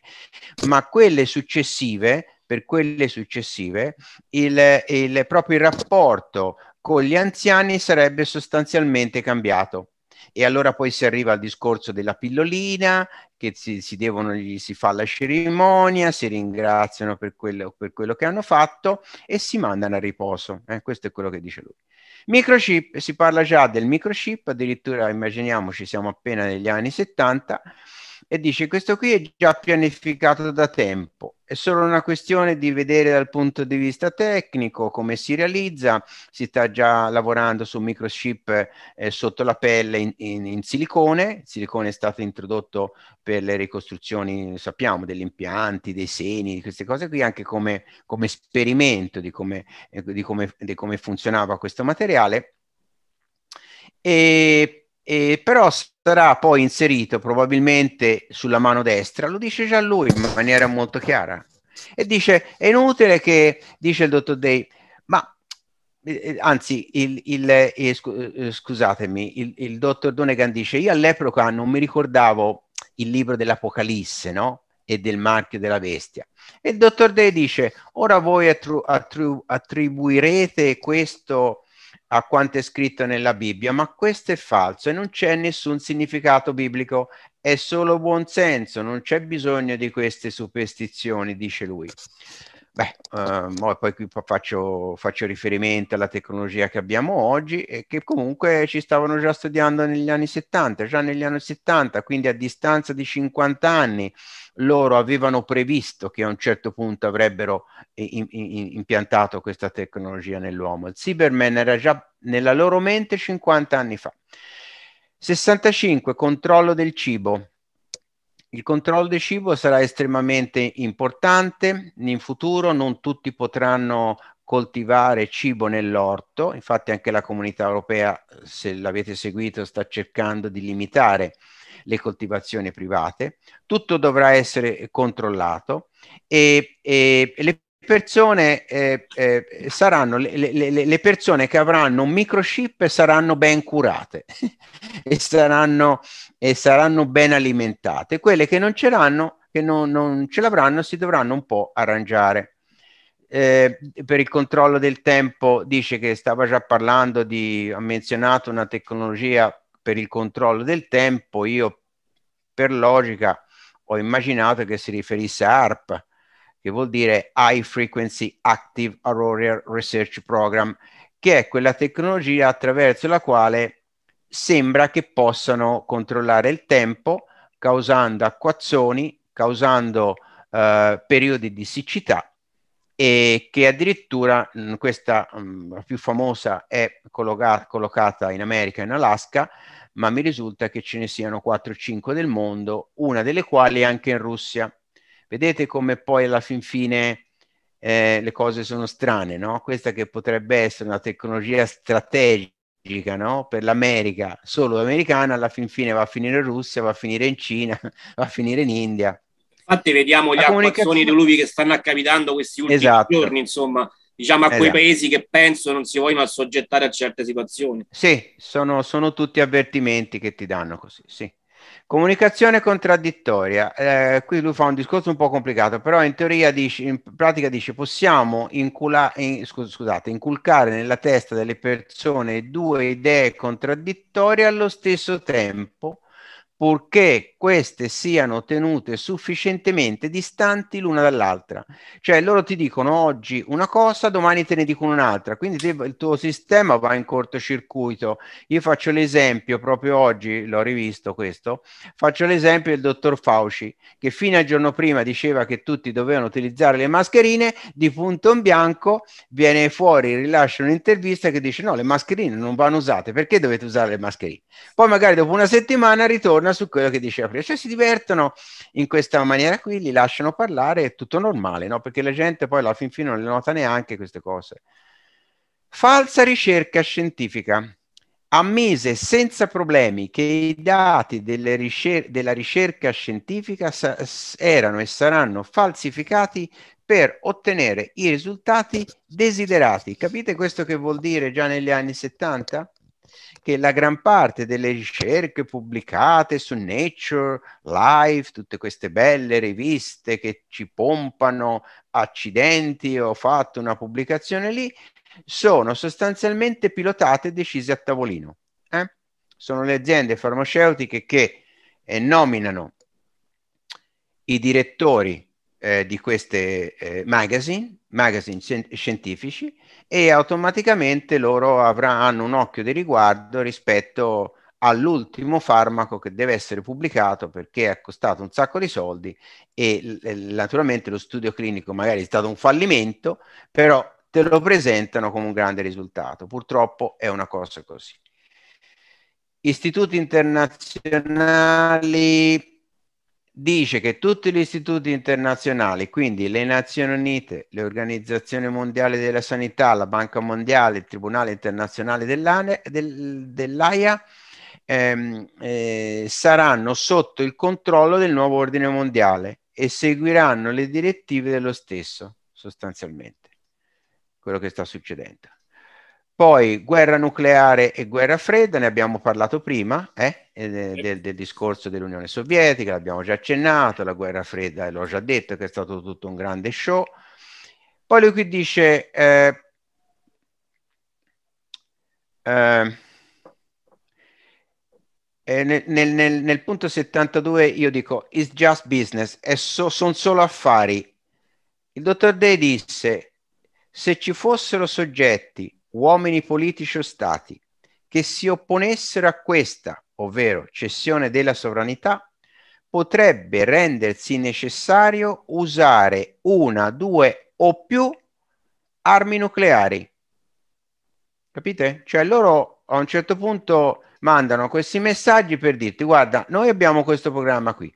S2: Ma quelle successive, per quelle successive, il, il, proprio rapporto con gli anziani sarebbe sostanzialmente cambiato. E allora poi si arriva al discorso della pillolina, che si, si devono, gli si fa la cerimonia, si ringraziano per quello, per quello, che hanno fatto e si mandano a riposo. Eh, questo è quello che dice lui. Microchip, si parla già del microchip, addirittura immaginiamoci siamo appena negli anni 70 e dice questo qui è già pianificato da tempo è solo una questione di vedere dal punto di vista tecnico come si realizza. Si sta già lavorando su microchip eh, sotto la pelle in, in, in, silicone. Il silicone è stato introdotto per le ricostruzioni, sappiamo, degli impianti, dei seni, queste cose qui, anche come, come esperimento di come, eh, di, come, di come funzionava questo materiale. E eh, però sarà poi inserito probabilmente sulla mano destra, lo dice già lui in maniera molto chiara. E dice, è inutile che, dice il dottor Day, ma eh, eh anzi, il, il, eh, scu- eh, scusatemi, il, il dottor Donegan dice, io all'epoca non mi ricordavo il libro dell'Apocalisse, no? E del marchio della bestia. E il dottor Day dice, ora voi attru- attru- attribuirete questo a quanto è scritto nella Bibbia, ma questo è falso e non c'è nessun significato biblico, è solo buon senso, non c'è bisogno di queste superstizioni, dice lui. Beh, eh, poi qui faccio, faccio, riferimento alla tecnologia che abbiamo oggi e che comunque ci stavano già studiando negli anni 70, già negli anni 70, quindi a distanza di 50 anni loro avevano previsto che a un certo punto avrebbero in, eh, in, impiantato questa tecnologia nell'uomo. Il Cyberman era già nella loro mente 50 anni fa. 65. Controllo del cibo. Il controllo del cibo sarà estremamente importante in futuro, non tutti potranno coltivare cibo nell'orto, infatti anche la comunità europea, se l'avete seguito, sta cercando di limitare le coltivazioni private, tutto dovrà essere eh, controllato e, e le persone eh, eh, saranno le, le, le, persone che avranno un microchip saranno ben curate <laughs> e, saranno, e saranno ben alimentate quelle che non ce l'hanno che non, non ce l'avranno si dovranno un po' arrangiare eh, per il controllo del tempo dice che stava già parlando di ha menzionato una tecnologia per il controllo del tempo, io per logica ho immaginato che si riferisse a ARP, che vuol dire High Frequency Active Aurora Research Program, che è quella tecnologia attraverso la quale sembra che possano controllare il tempo causando acquazzoni, causando eh, periodi di siccità e che addirittura mh, mm, questa mh, mm, più famosa è colloca- collocata in America, in Alaska, ma mi risulta che ce ne siano 4 o 5 del mondo, una delle quali è anche in Russia. Vedete come poi alla fin fine eh, le cose sono strane, no? Questa che potrebbe essere una tecnologia strategica, no? Per l'America, solo americana, alla fin fine va a finire in Russia, va a finire in Cina, <laughs> va a finire in India.
S1: Infatti vediamo gli acquazzoni di luvi che stanno accapitando questi ultimi esatto. giorni, insomma, diciamo a esatto. quei paesi che penso non si vogliono assoggettare a certe situazioni.
S2: Sì, sono, sono tutti avvertimenti che ti danno così, sì. Comunicazione contraddittoria. Eh, qui lui fa un discorso un po' complicato, però in teoria dice, in pratica dice possiamo incula, in, scusate, inculcare nella testa delle persone due idee contraddittorie allo stesso tempo, purché queste siano tenute sufficientemente distanti l'una dall'altra. Cioè loro ti dicono oggi una cosa, domani te ne dicono un'altra, quindi te, il tuo sistema va in cortocircuito. Io faccio l'esempio, proprio oggi l'ho rivisto questo, faccio l'esempio del dottor Fauci, che fino al giorno prima diceva che tutti dovevano utilizzare le mascherine, di punto in bianco viene fuori, rilascia un'intervista che dice no, le mascherine non vanno usate, perché dovete usare le mascherine? Poi magari dopo una settimana ritorna su quello che diceva parli, cioè si divertono in questa maniera qui, li lasciano parlare, è tutto normale, no? perché la gente poi alla fin fine non le nota neanche queste cose. Falsa ricerca scientifica ammise senza problemi che i dati ricer- della ricerca scientifica sa- erano e saranno falsificati per ottenere i risultati desiderati. Capite questo che vuol dire già negli anni 70? che la gran parte delle ricerche pubblicate su Nature, Life, tutte queste belle riviste che ci pompano accidenti, ho fatto una pubblicazione lì, sono sostanzialmente pilotate e decise a tavolino. Eh? Sono le aziende farmaceutiche che eh, nominano i direttori eh, di queste eh, magazine magazine scientifici e automaticamente loro avranno un occhio di riguardo rispetto all'ultimo farmaco che deve essere pubblicato perché è costato un sacco di soldi e naturalmente lo studio clinico magari è stato un fallimento, però te lo presentano come un grande risultato. Purtroppo è una cosa così. Istituti internazionali dice che tutti gli istituti internazionali, quindi le Nazioni Unite, l'Organizzazione Mondiale della Sanità, la Banca Mondiale, il Tribunale Internazionale del, dell'AIA, ehm, eh, saranno sotto il controllo del nuovo ordine mondiale e seguiranno le direttive dello stesso, sostanzialmente, quello che sta succedendo. Poi guerra nucleare e guerra fredda, ne abbiamo parlato prima, eh? eh del, del, discorso dell'Unione Sovietica, l'abbiamo già accennato, la guerra fredda l'ho già detto che è stato tutto un grande show. Poi lui qui dice, eh, eh, nel, nel, nel, punto 72 io dico, it's just business, so, sono solo affari. Il dottor Day disse, se ci fossero soggetti uomini politici o stati che si opponessero a questa, ovvero cessione della sovranità, potrebbe rendersi necessario usare una, due o più armi nucleari. Capite? Cioè loro a un certo punto mandano questi messaggi per dirti guarda, noi abbiamo questo programma qui,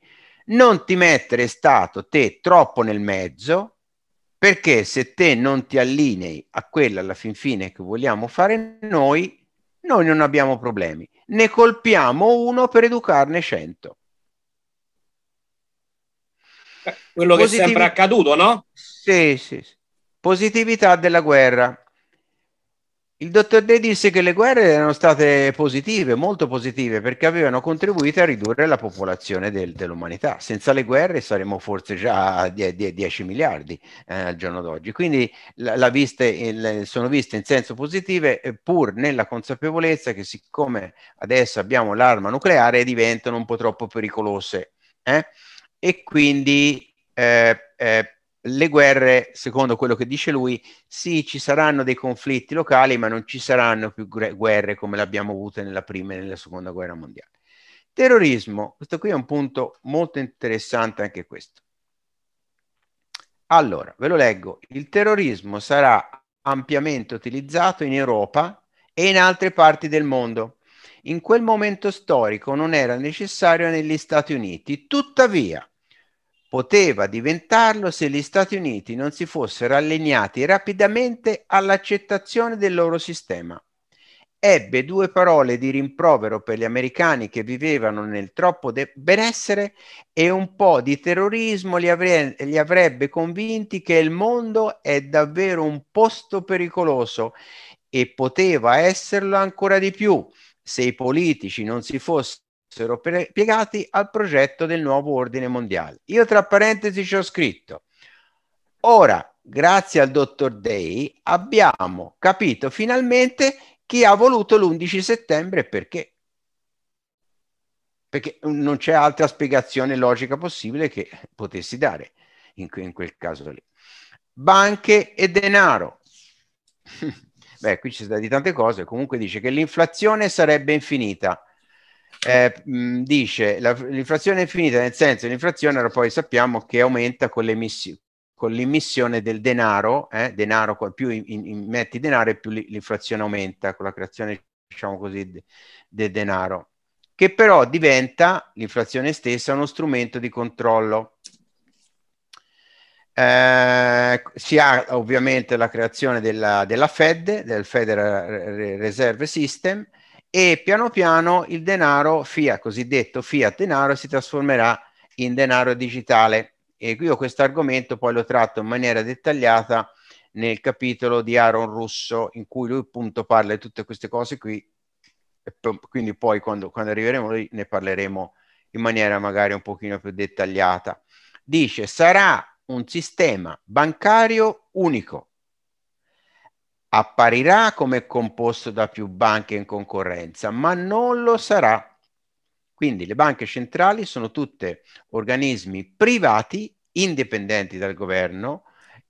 S2: non ti mettere stato te troppo nel mezzo perché se te non ti allinei a quella alla fin fine che vogliamo fare noi, noi non abbiamo problemi. Ne colpiamo uno per educarne cento.
S1: Eh, quello che è sempre accaduto, no?
S2: Sì, sì, sì. Positività della guerra. Il dottor De disse che le guerre erano state positive, molto positive, perché avevano contribuito a ridurre la popolazione del, dell'umanità. Senza le guerre saremmo forse già a 10 miliardi eh, al giorno d'oggi. Quindi la, la viste, il, sono viste in senso positivo, eh, pur nella consapevolezza che siccome adesso abbiamo l'arma nucleare diventano un po' troppo pericolose. Eh? E quindi eh, eh le guerre, secondo quello che dice lui, sì, ci saranno dei conflitti locali, ma non ci saranno più guerre come le abbiamo avute nella prima e nella seconda guerra mondiale. Terrorismo, questo qui è un punto molto interessante anche questo. Allora, ve lo leggo, il terrorismo sarà ampiamente utilizzato in Europa e in altre parti del mondo. In quel momento storico non era necessario negli Stati Uniti, tuttavia Poteva diventarlo se gli Stati Uniti non si fossero allineati rapidamente all'accettazione del loro sistema. Ebbe due parole di rimprovero per gli americani che vivevano nel troppo de- benessere e un po' di terrorismo li, avre- li avrebbe convinti che il mondo è davvero un posto pericoloso e poteva esserlo ancora di più se i politici non si fossero fossero piegati al progetto del nuovo ordine mondiale. Io tra parentesi ci ho scritto, ora grazie al dottor Day abbiamo capito finalmente chi ha voluto l'11 settembre perché. Perché non c'è altra spiegazione logica possibile che potessi dare in, in quel caso lì. Banche e denaro. <laughs> Beh, qui ci si di tante cose, comunque dice che l'inflazione sarebbe infinita eh, mh, dice la, l'inflazione è finita nel senso che l'inflazione poi sappiamo che aumenta con, con l'immissione del denaro, eh, denaro più in, in, metti denaro più l'inflazione aumenta con la creazione, diciamo così, del de denaro, che però diventa l'inflazione stessa uno strumento di controllo. Eh, si ha ovviamente la creazione della, della Fed, del Federal Reserve System, e piano piano il denaro fiat, cosiddetto fiat denaro, si trasformerà in denaro digitale. E qui ho questo argomento poi lo tratto in maniera dettagliata nel capitolo di Aaron Russo, in cui lui appunto parla di tutte queste cose qui, quindi poi quando, quando arriveremo lì ne parleremo in maniera magari un pochino più dettagliata. Dice, sarà un sistema bancario unico, apparirà come composto da più banche in concorrenza, ma non lo sarà. Quindi le banche centrali sono tutte organismi privati, indipendenti dal governo,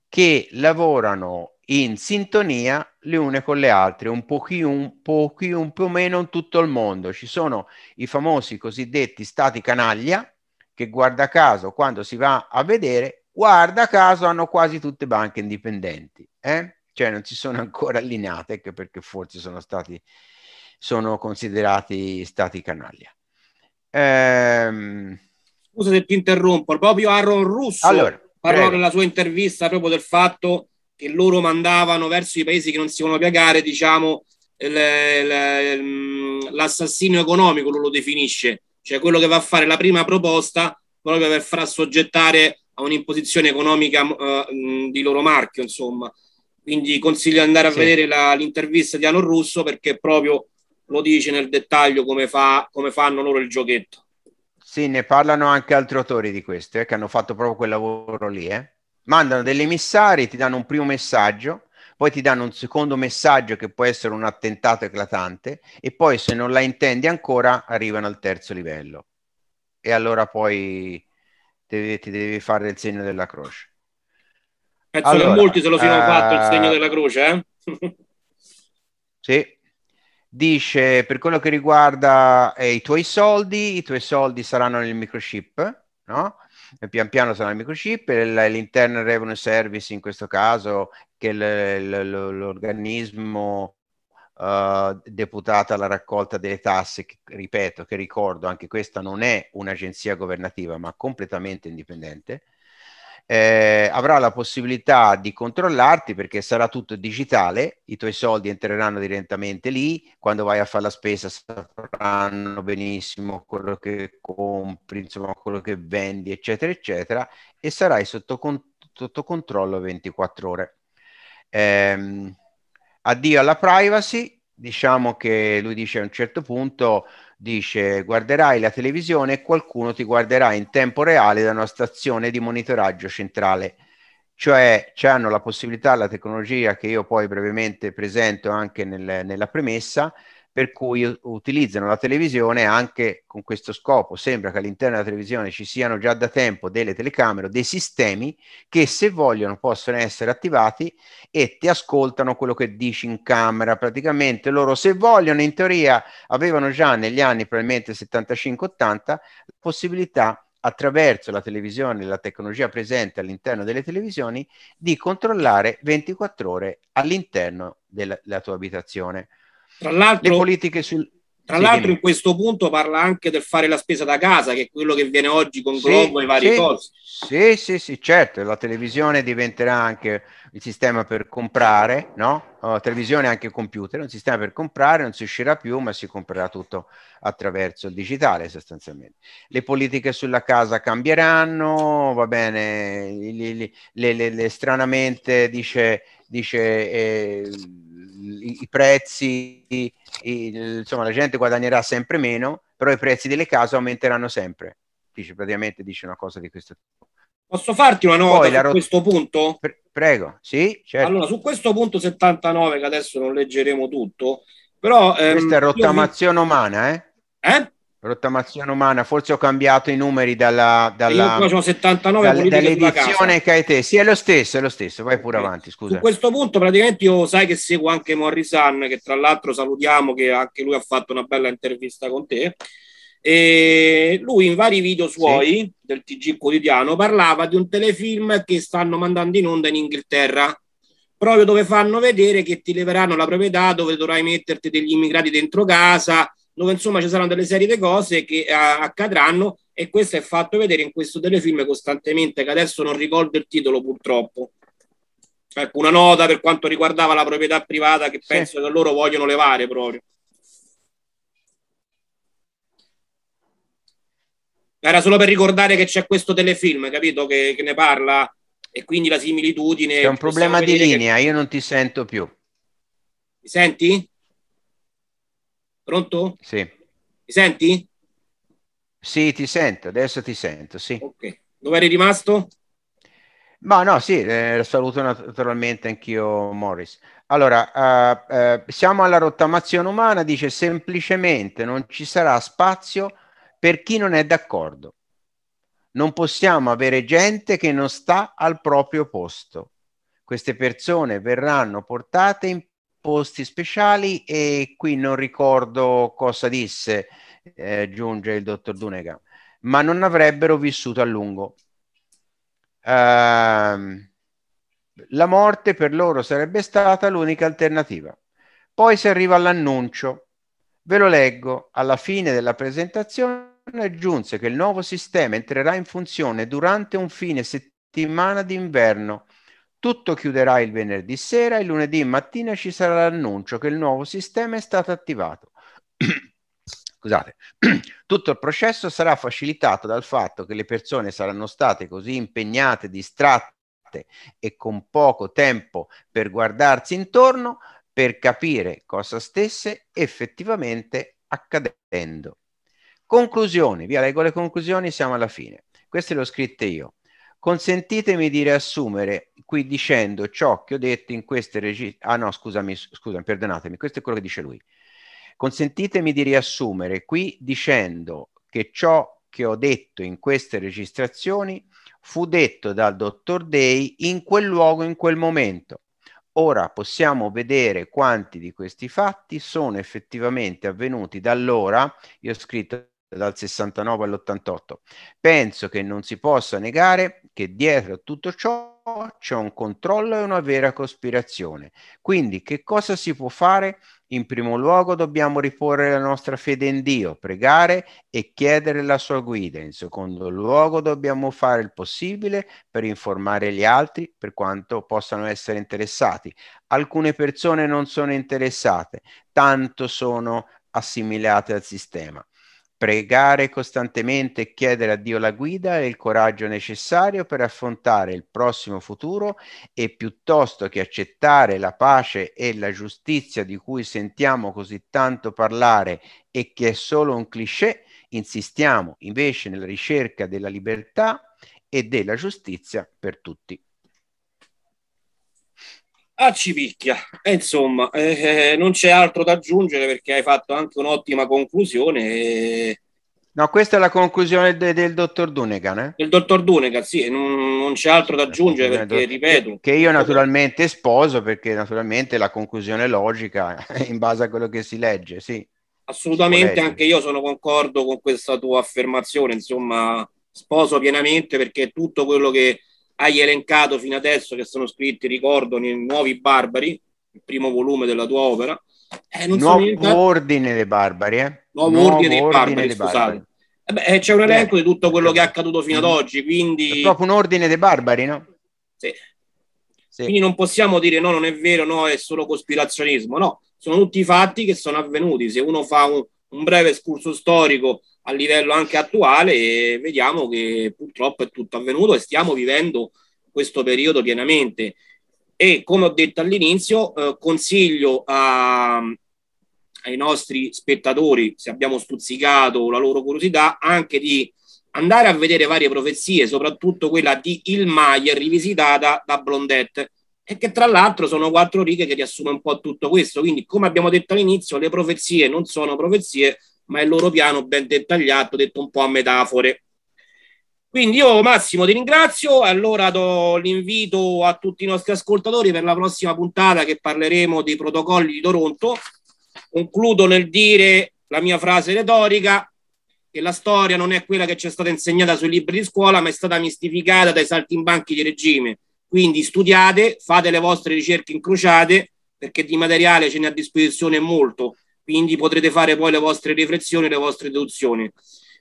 S2: che lavorano in sintonia le une con le altre, un po' qui, un po' un po' meno in tutto il mondo. Ci sono i famosi cosiddetti stati canaglia, che guarda caso, quando si va a vedere, guarda caso hanno quasi tutte banche indipendenti. Eh? cioè non si sono ancora allineate perché forse sono stati sono considerati stati canaglia. Ehm... Scusa se ti interrompo, proprio Aaron Russo allora, parlò prego. nella sua
S1: intervista proprio del fatto che loro mandavano verso i paesi che non si vogliono piegare, diciamo, l'assassino economico lo, definisce, cioè quello che va a fare la prima proposta proprio per far assoggettare a un'imposizione economica eh, di loro marchio, insomma. Quindi consiglio di andare a sì. vedere la, l'intervista di Anon Russo perché proprio lo dice nel dettaglio come, fa, come fanno loro il giochetto.
S2: Sì, ne parlano anche altri autori di questo, eh, che hanno fatto proprio quel lavoro lì. Eh. Mandano degli emissari, ti danno un primo messaggio, poi ti danno un secondo messaggio che può essere un attentato eclatante e poi se non la intendi ancora arrivano al terzo livello. E allora poi ti devi fare il segno della croce.
S1: Penso allora, che molti se lo siano uh, fatto il segno eh, della croce, eh?
S2: <laughs> sì. Dice, per quello che riguarda eh, i tuoi soldi, i tuoi soldi saranno nel microchip, no? E pian piano sarà il microchip, l'internal revenue service in questo caso, che l'organismo uh, deputato alla raccolta delle tasse, che, ripeto, che ricordo, anche questa non è un'agenzia governativa, ma completamente indipendente, eh, avrà la possibilità di controllarti perché sarà tutto digitale, i tuoi soldi entreranno direttamente lì, quando vai a fare la spesa sapranno benissimo quello che compri, insomma quello che vendi, eccetera, eccetera, e sarai sotto, con- sotto controllo 24 ore. Eh, addio alla privacy, diciamo che lui dice a un certo punto dice guarderai la televisione e qualcuno ti guarderà in tempo reale da una stazione di monitoraggio centrale. Cioè hanno la possibilità, la tecnologia che io poi brevemente presento anche nel, nella premessa, per cui utilizzano la televisione anche con questo scopo. Sembra che all'interno della televisione ci siano già da tempo delle telecamere, dei sistemi che se vogliono possono essere attivati e ti ascoltano quello che dici in camera. Praticamente loro se vogliono, in teoria, avevano già negli anni probabilmente 75-80 la possibilità attraverso la televisione e la tecnologia presente all'interno delle televisioni di controllare 24 ore all'interno della, della tua abitazione tra l'altro, le
S1: politiche sul... Tra sì, l'altro in questo punto parla anche del fare la spesa da casa, che è quello che viene oggi con Globo e vari sì, cose.
S2: Sì, sì, sì, certo, la televisione diventerà anche il sistema per comprare, no? La oh, televisione è anche computer, un sistema per comprare, non si uscirà più, ma si comprerà tutto attraverso il digitale sostanzialmente. Le politiche sulla casa cambieranno, va bene, le, le, le, stranamente dice... dice eh, i, i prezzi, i, insomma la gente guadagnerà sempre meno, però i prezzi delle case aumenteranno sempre. Dice, praticamente dice una cosa di questo tipo. Posso farti una nota Poi, su rot- questo punto? Pre- prego, sì, certo. Allora, su questo punto 79, che adesso non leggeremo tutto, però... Ehm, Questa è rottamazione vi... umana, eh? Eh? rottamazione umana, forse ho cambiato i numeri dalla, dalla, dalla
S1: dall'edizione
S2: che hai te. Sì, è lo stesso, è lo stesso, vai pure okay. avanti, scusa. A questo
S1: punto praticamente io sai che seguo anche Morrisan, che tra l'altro salutiamo, che anche lui ha fatto una bella intervista con te. E lui in vari video suoi sì. del TG quotidiano parlava di un telefilm che stanno mandando in onda in Inghilterra proprio dove fanno vedere che ti leveranno la proprietà dove dovrai metterti degli immigrati dentro casa dove insomma ci saranno delle serie di cose che eh, accadranno e questo è fatto vedere in questo telefilm costantemente, che adesso non ricordo il titolo purtroppo. Ecco, una nota per quanto riguardava la proprietà privata che sì. penso che loro vogliono levare proprio. Era solo per ricordare che c'è questo telefilm, capito? Che, che ne parla e quindi la similitudine. C'è un problema di linea,
S2: che... io non ti sento più. Mi senti? Pronto? Sì. Mi senti? Sì, ti sento, adesso ti sento, sì. Ok, dove eri rimasto? Ma no, sì, eh, saluto naturalmente anch'io Morris. Allora, eh, eh, siamo alla rottamazione umana, dice semplicemente non ci sarà spazio per chi non è d'accordo. Non possiamo avere gente che non sta al proprio posto. Queste persone verranno portate in posti speciali e qui non ricordo cosa disse, eh, giunge il dottor Dunega, ma non avrebbero vissuto a lungo. Uh, la morte per loro sarebbe stata l'unica alternativa. Poi si arriva all'annuncio. Ve lo leggo. Alla fine della presentazione aggiunse che il nuovo sistema entrerà in funzione durante un fine settimana d'inverno tutto chiuderà il venerdì sera e lunedì mattina ci sarà l'annuncio che il nuovo sistema è stato attivato. <clears throat> Scusate. <clears throat> Tutto il processo sarà facilitato dal fatto che le persone saranno state così impegnate, distratte e con poco tempo per guardarsi intorno per capire cosa stesse effettivamente accadendo. Conclusioni, via leggo le conclusioni, siamo alla fine. Queste le ho scritte io. Consentitemi di riassumere qui dicendo ciò che ho detto in queste registrazioni. Ah no, scusami, scusami, perdonatemi, questo è quello che dice lui. Consentitemi di riassumere qui dicendo che ciò che ho detto in queste registrazioni fu detto dal dottor Day in quel luogo, in quel momento. Ora possiamo vedere quanti di questi fatti sono effettivamente avvenuti da allora, io ho scritto dal 69 all'88. Penso che non si possa negare che dietro a tutto ciò c'è un controllo e una vera cospirazione. Quindi che cosa si può fare? In primo luogo dobbiamo riporre la nostra fede in Dio, pregare e chiedere la sua guida. In secondo luogo dobbiamo fare il possibile per informare gli altri per quanto possano essere interessati. Alcune persone non sono interessate, tanto sono assimilate al sistema pregare costantemente e chiedere a Dio la guida e il coraggio necessario per affrontare il prossimo futuro e piuttosto che accettare la pace e la giustizia di cui sentiamo così tanto parlare e che è solo un cliché, insistiamo invece nella ricerca della libertà e della giustizia per tutti
S1: a ah, ci picchia. E eh, insomma, eh, eh, non c'è altro da aggiungere perché hai fatto anche un'ottima conclusione. E... Eh.
S2: No, questa è la conclusione de- del dottor Dunegan. Eh?
S1: Del dottor Dunegan, sì, non, non, c'è altro da aggiungere perché, dott- ripeto...
S2: Che io naturalmente sposo perché naturalmente la conclusione è logica in base a quello che si legge, sì. Assolutamente, anche
S1: io sono concordo con questa tua affermazione, insomma, sposo pienamente perché tutto quello che hai elencato fino adesso che sono scritti, ricordo, nei Nuovi Barbari, il primo volume della tua opera.
S2: Eh, Nuovo diventati... ordine dei Barbari, eh? Nuovo, Nuovo ordine dei Barbari, ordine scusate. barbari. Eh beh, eh,
S1: c'è un elenco di tutto quello eh, che è accaduto fino ad mm-hmm. oggi, quindi... È proprio
S2: un ordine dei Barbari, no? Sì. sì. Quindi
S1: non possiamo dire no, non è vero, no, è solo cospirazionismo, no. Sono tutti fatti che sono avvenuti. Se uno fa un, un breve escurso storico a livello anche attuale e vediamo che purtroppo è tutto avvenuto e stiamo vivendo questo periodo pienamente. E come ho detto all'inizio, eh, consiglio a, ai nostri spettatori, se abbiamo stuzzicato la loro curiosità, anche di andare a vedere varie profezie, soprattutto quella di Il Maier rivisitata da Blondette, e che tra l'altro sono quattro righe che riassume un po' tutto questo. Quindi, come abbiamo detto all'inizio, le profezie non sono profezie, ma il loro piano ben dettagliato, detto un po' a metafore. Quindi io Massimo ti ringrazio, allora do l'invito a tutti i nostri ascoltatori per la prossima puntata che parleremo dei protocolli di Toronto. Concludo nel dire la mia frase retorica, che la storia non è quella che ci è stata insegnata sui libri di scuola, ma è stata mistificata dai saltimbanchi di regime. Quindi studiate, fate le vostre ricerche incrociate, perché di materiale ce n'è a disposizione molto quindi potrete fare poi le vostre riflessioni, le vostre deduzioni.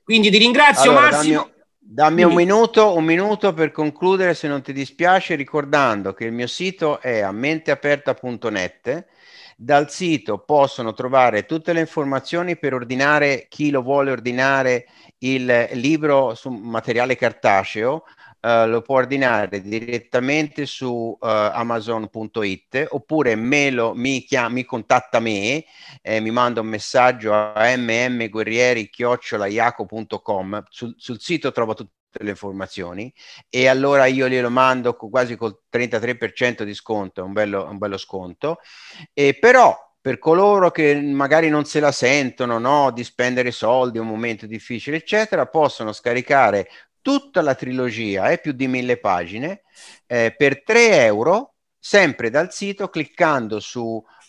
S1: Quindi
S2: ti ringrazio allora, Massimo. Dammi, dammi un, minuto, un minuto per concludere se non ti dispiace ricordando che il mio sito è a menteaperta.net. Dal sito possono trovare tutte le informazioni per ordinare chi lo vuole ordinare il libro su materiale cartaceo eh, lo può ordinare direttamente su eh, amazon.it oppure me lo, mi, chiama, mi contatta me, eh, mi manda un messaggio a mmguerrieri-iaco.com, sul, sul sito trova tutto le informazioni e allora io glielo mando quasi col 33% di sconto, è un bello, un bello sconto, e però per coloro che magari non se la sentono no, di spendere soldi, un momento difficile, eccetera, possono scaricare tutta la trilogia, è eh, più di mille pagine, eh, per 3 euro, sempre dal sito, cliccando su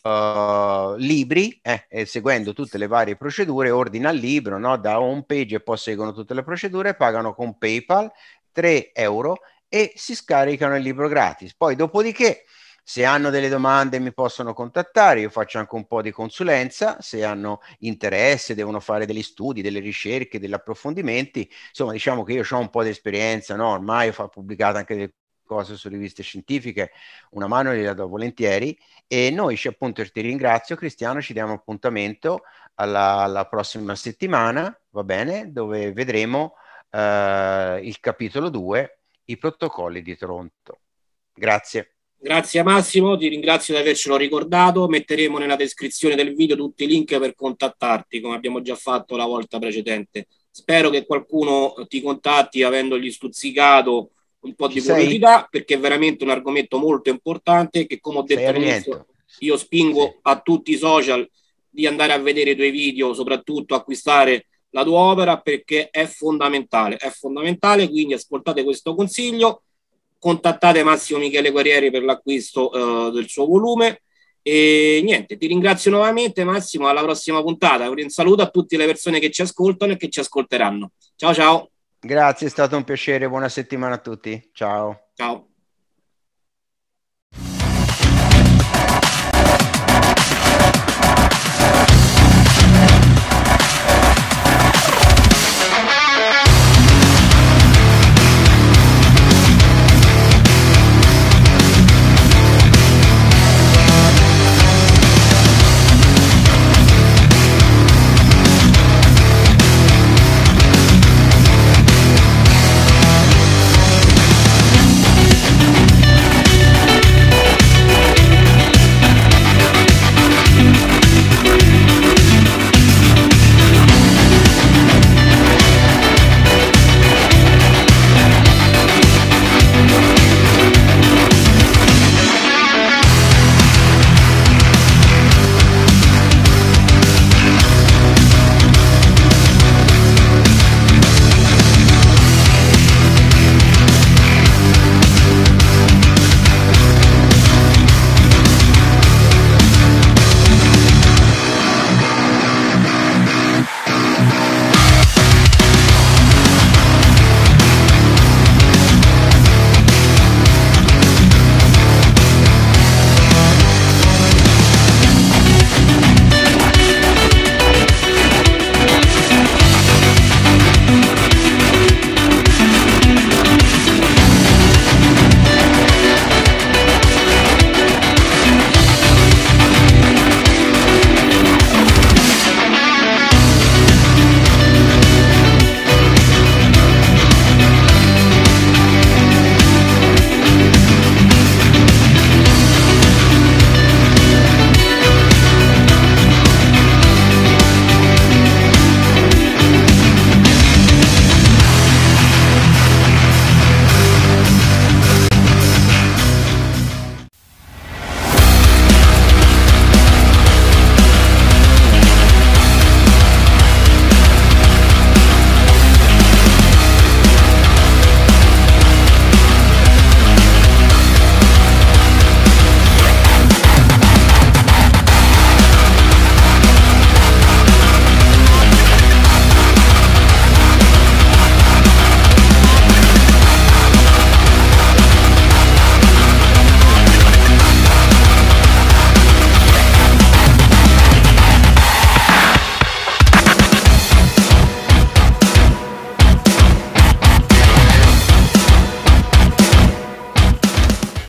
S2: uh, libri eh, e seguendo tutte le varie procedure, ordina il libro no? da home page e poi seguono tutte le procedure, pagano con PayPal 3 euro e si scaricano il libro gratis. Poi dopodiché se hanno delle domande mi possono contattare, io faccio anche un po' di consulenza, se hanno interesse, devono fare degli studi, delle ricerche, degli approfondimenti, insomma diciamo che io ho un po' di esperienza, no? ormai ho pubblicato anche delle cose su riviste scientifiche, una mano gliela do volentieri e noi ci appunto ti ringrazio Cristiano, ci diamo appuntamento alla, alla prossima settimana, va bene, dove vedremo eh, il capitolo 2, i protocolli di Toronto. Grazie.
S1: Grazie Massimo, ti ringrazio di avercelo ricordato. Metteremo nella
S2: descrizione del
S1: video tutti i link per contattarti, come abbiamo già fatto la volta precedente. Spero che qualcuno ti contatti avendogli stuzzicato un po' di curiosità, perché è veramente un argomento molto importante che, come ho detto all'inizio, io spingo sì. a tutti i social di andare a vedere i tuoi video, soprattutto acquistare la tua opera perché è fondamentale, è fondamentale, quindi ascoltate questo consiglio contattate Massimo Michele Guerrieri per l'acquisto eh, del suo volume. E niente, ti ringrazio nuovamente Massimo, alla prossima puntata. Un saluto a tutte le persone che ci ascoltano e che ci ascolteranno. Ciao
S2: ciao. Grazie, è stato un piacere, buona settimana a tutti. Ciao. Ciao.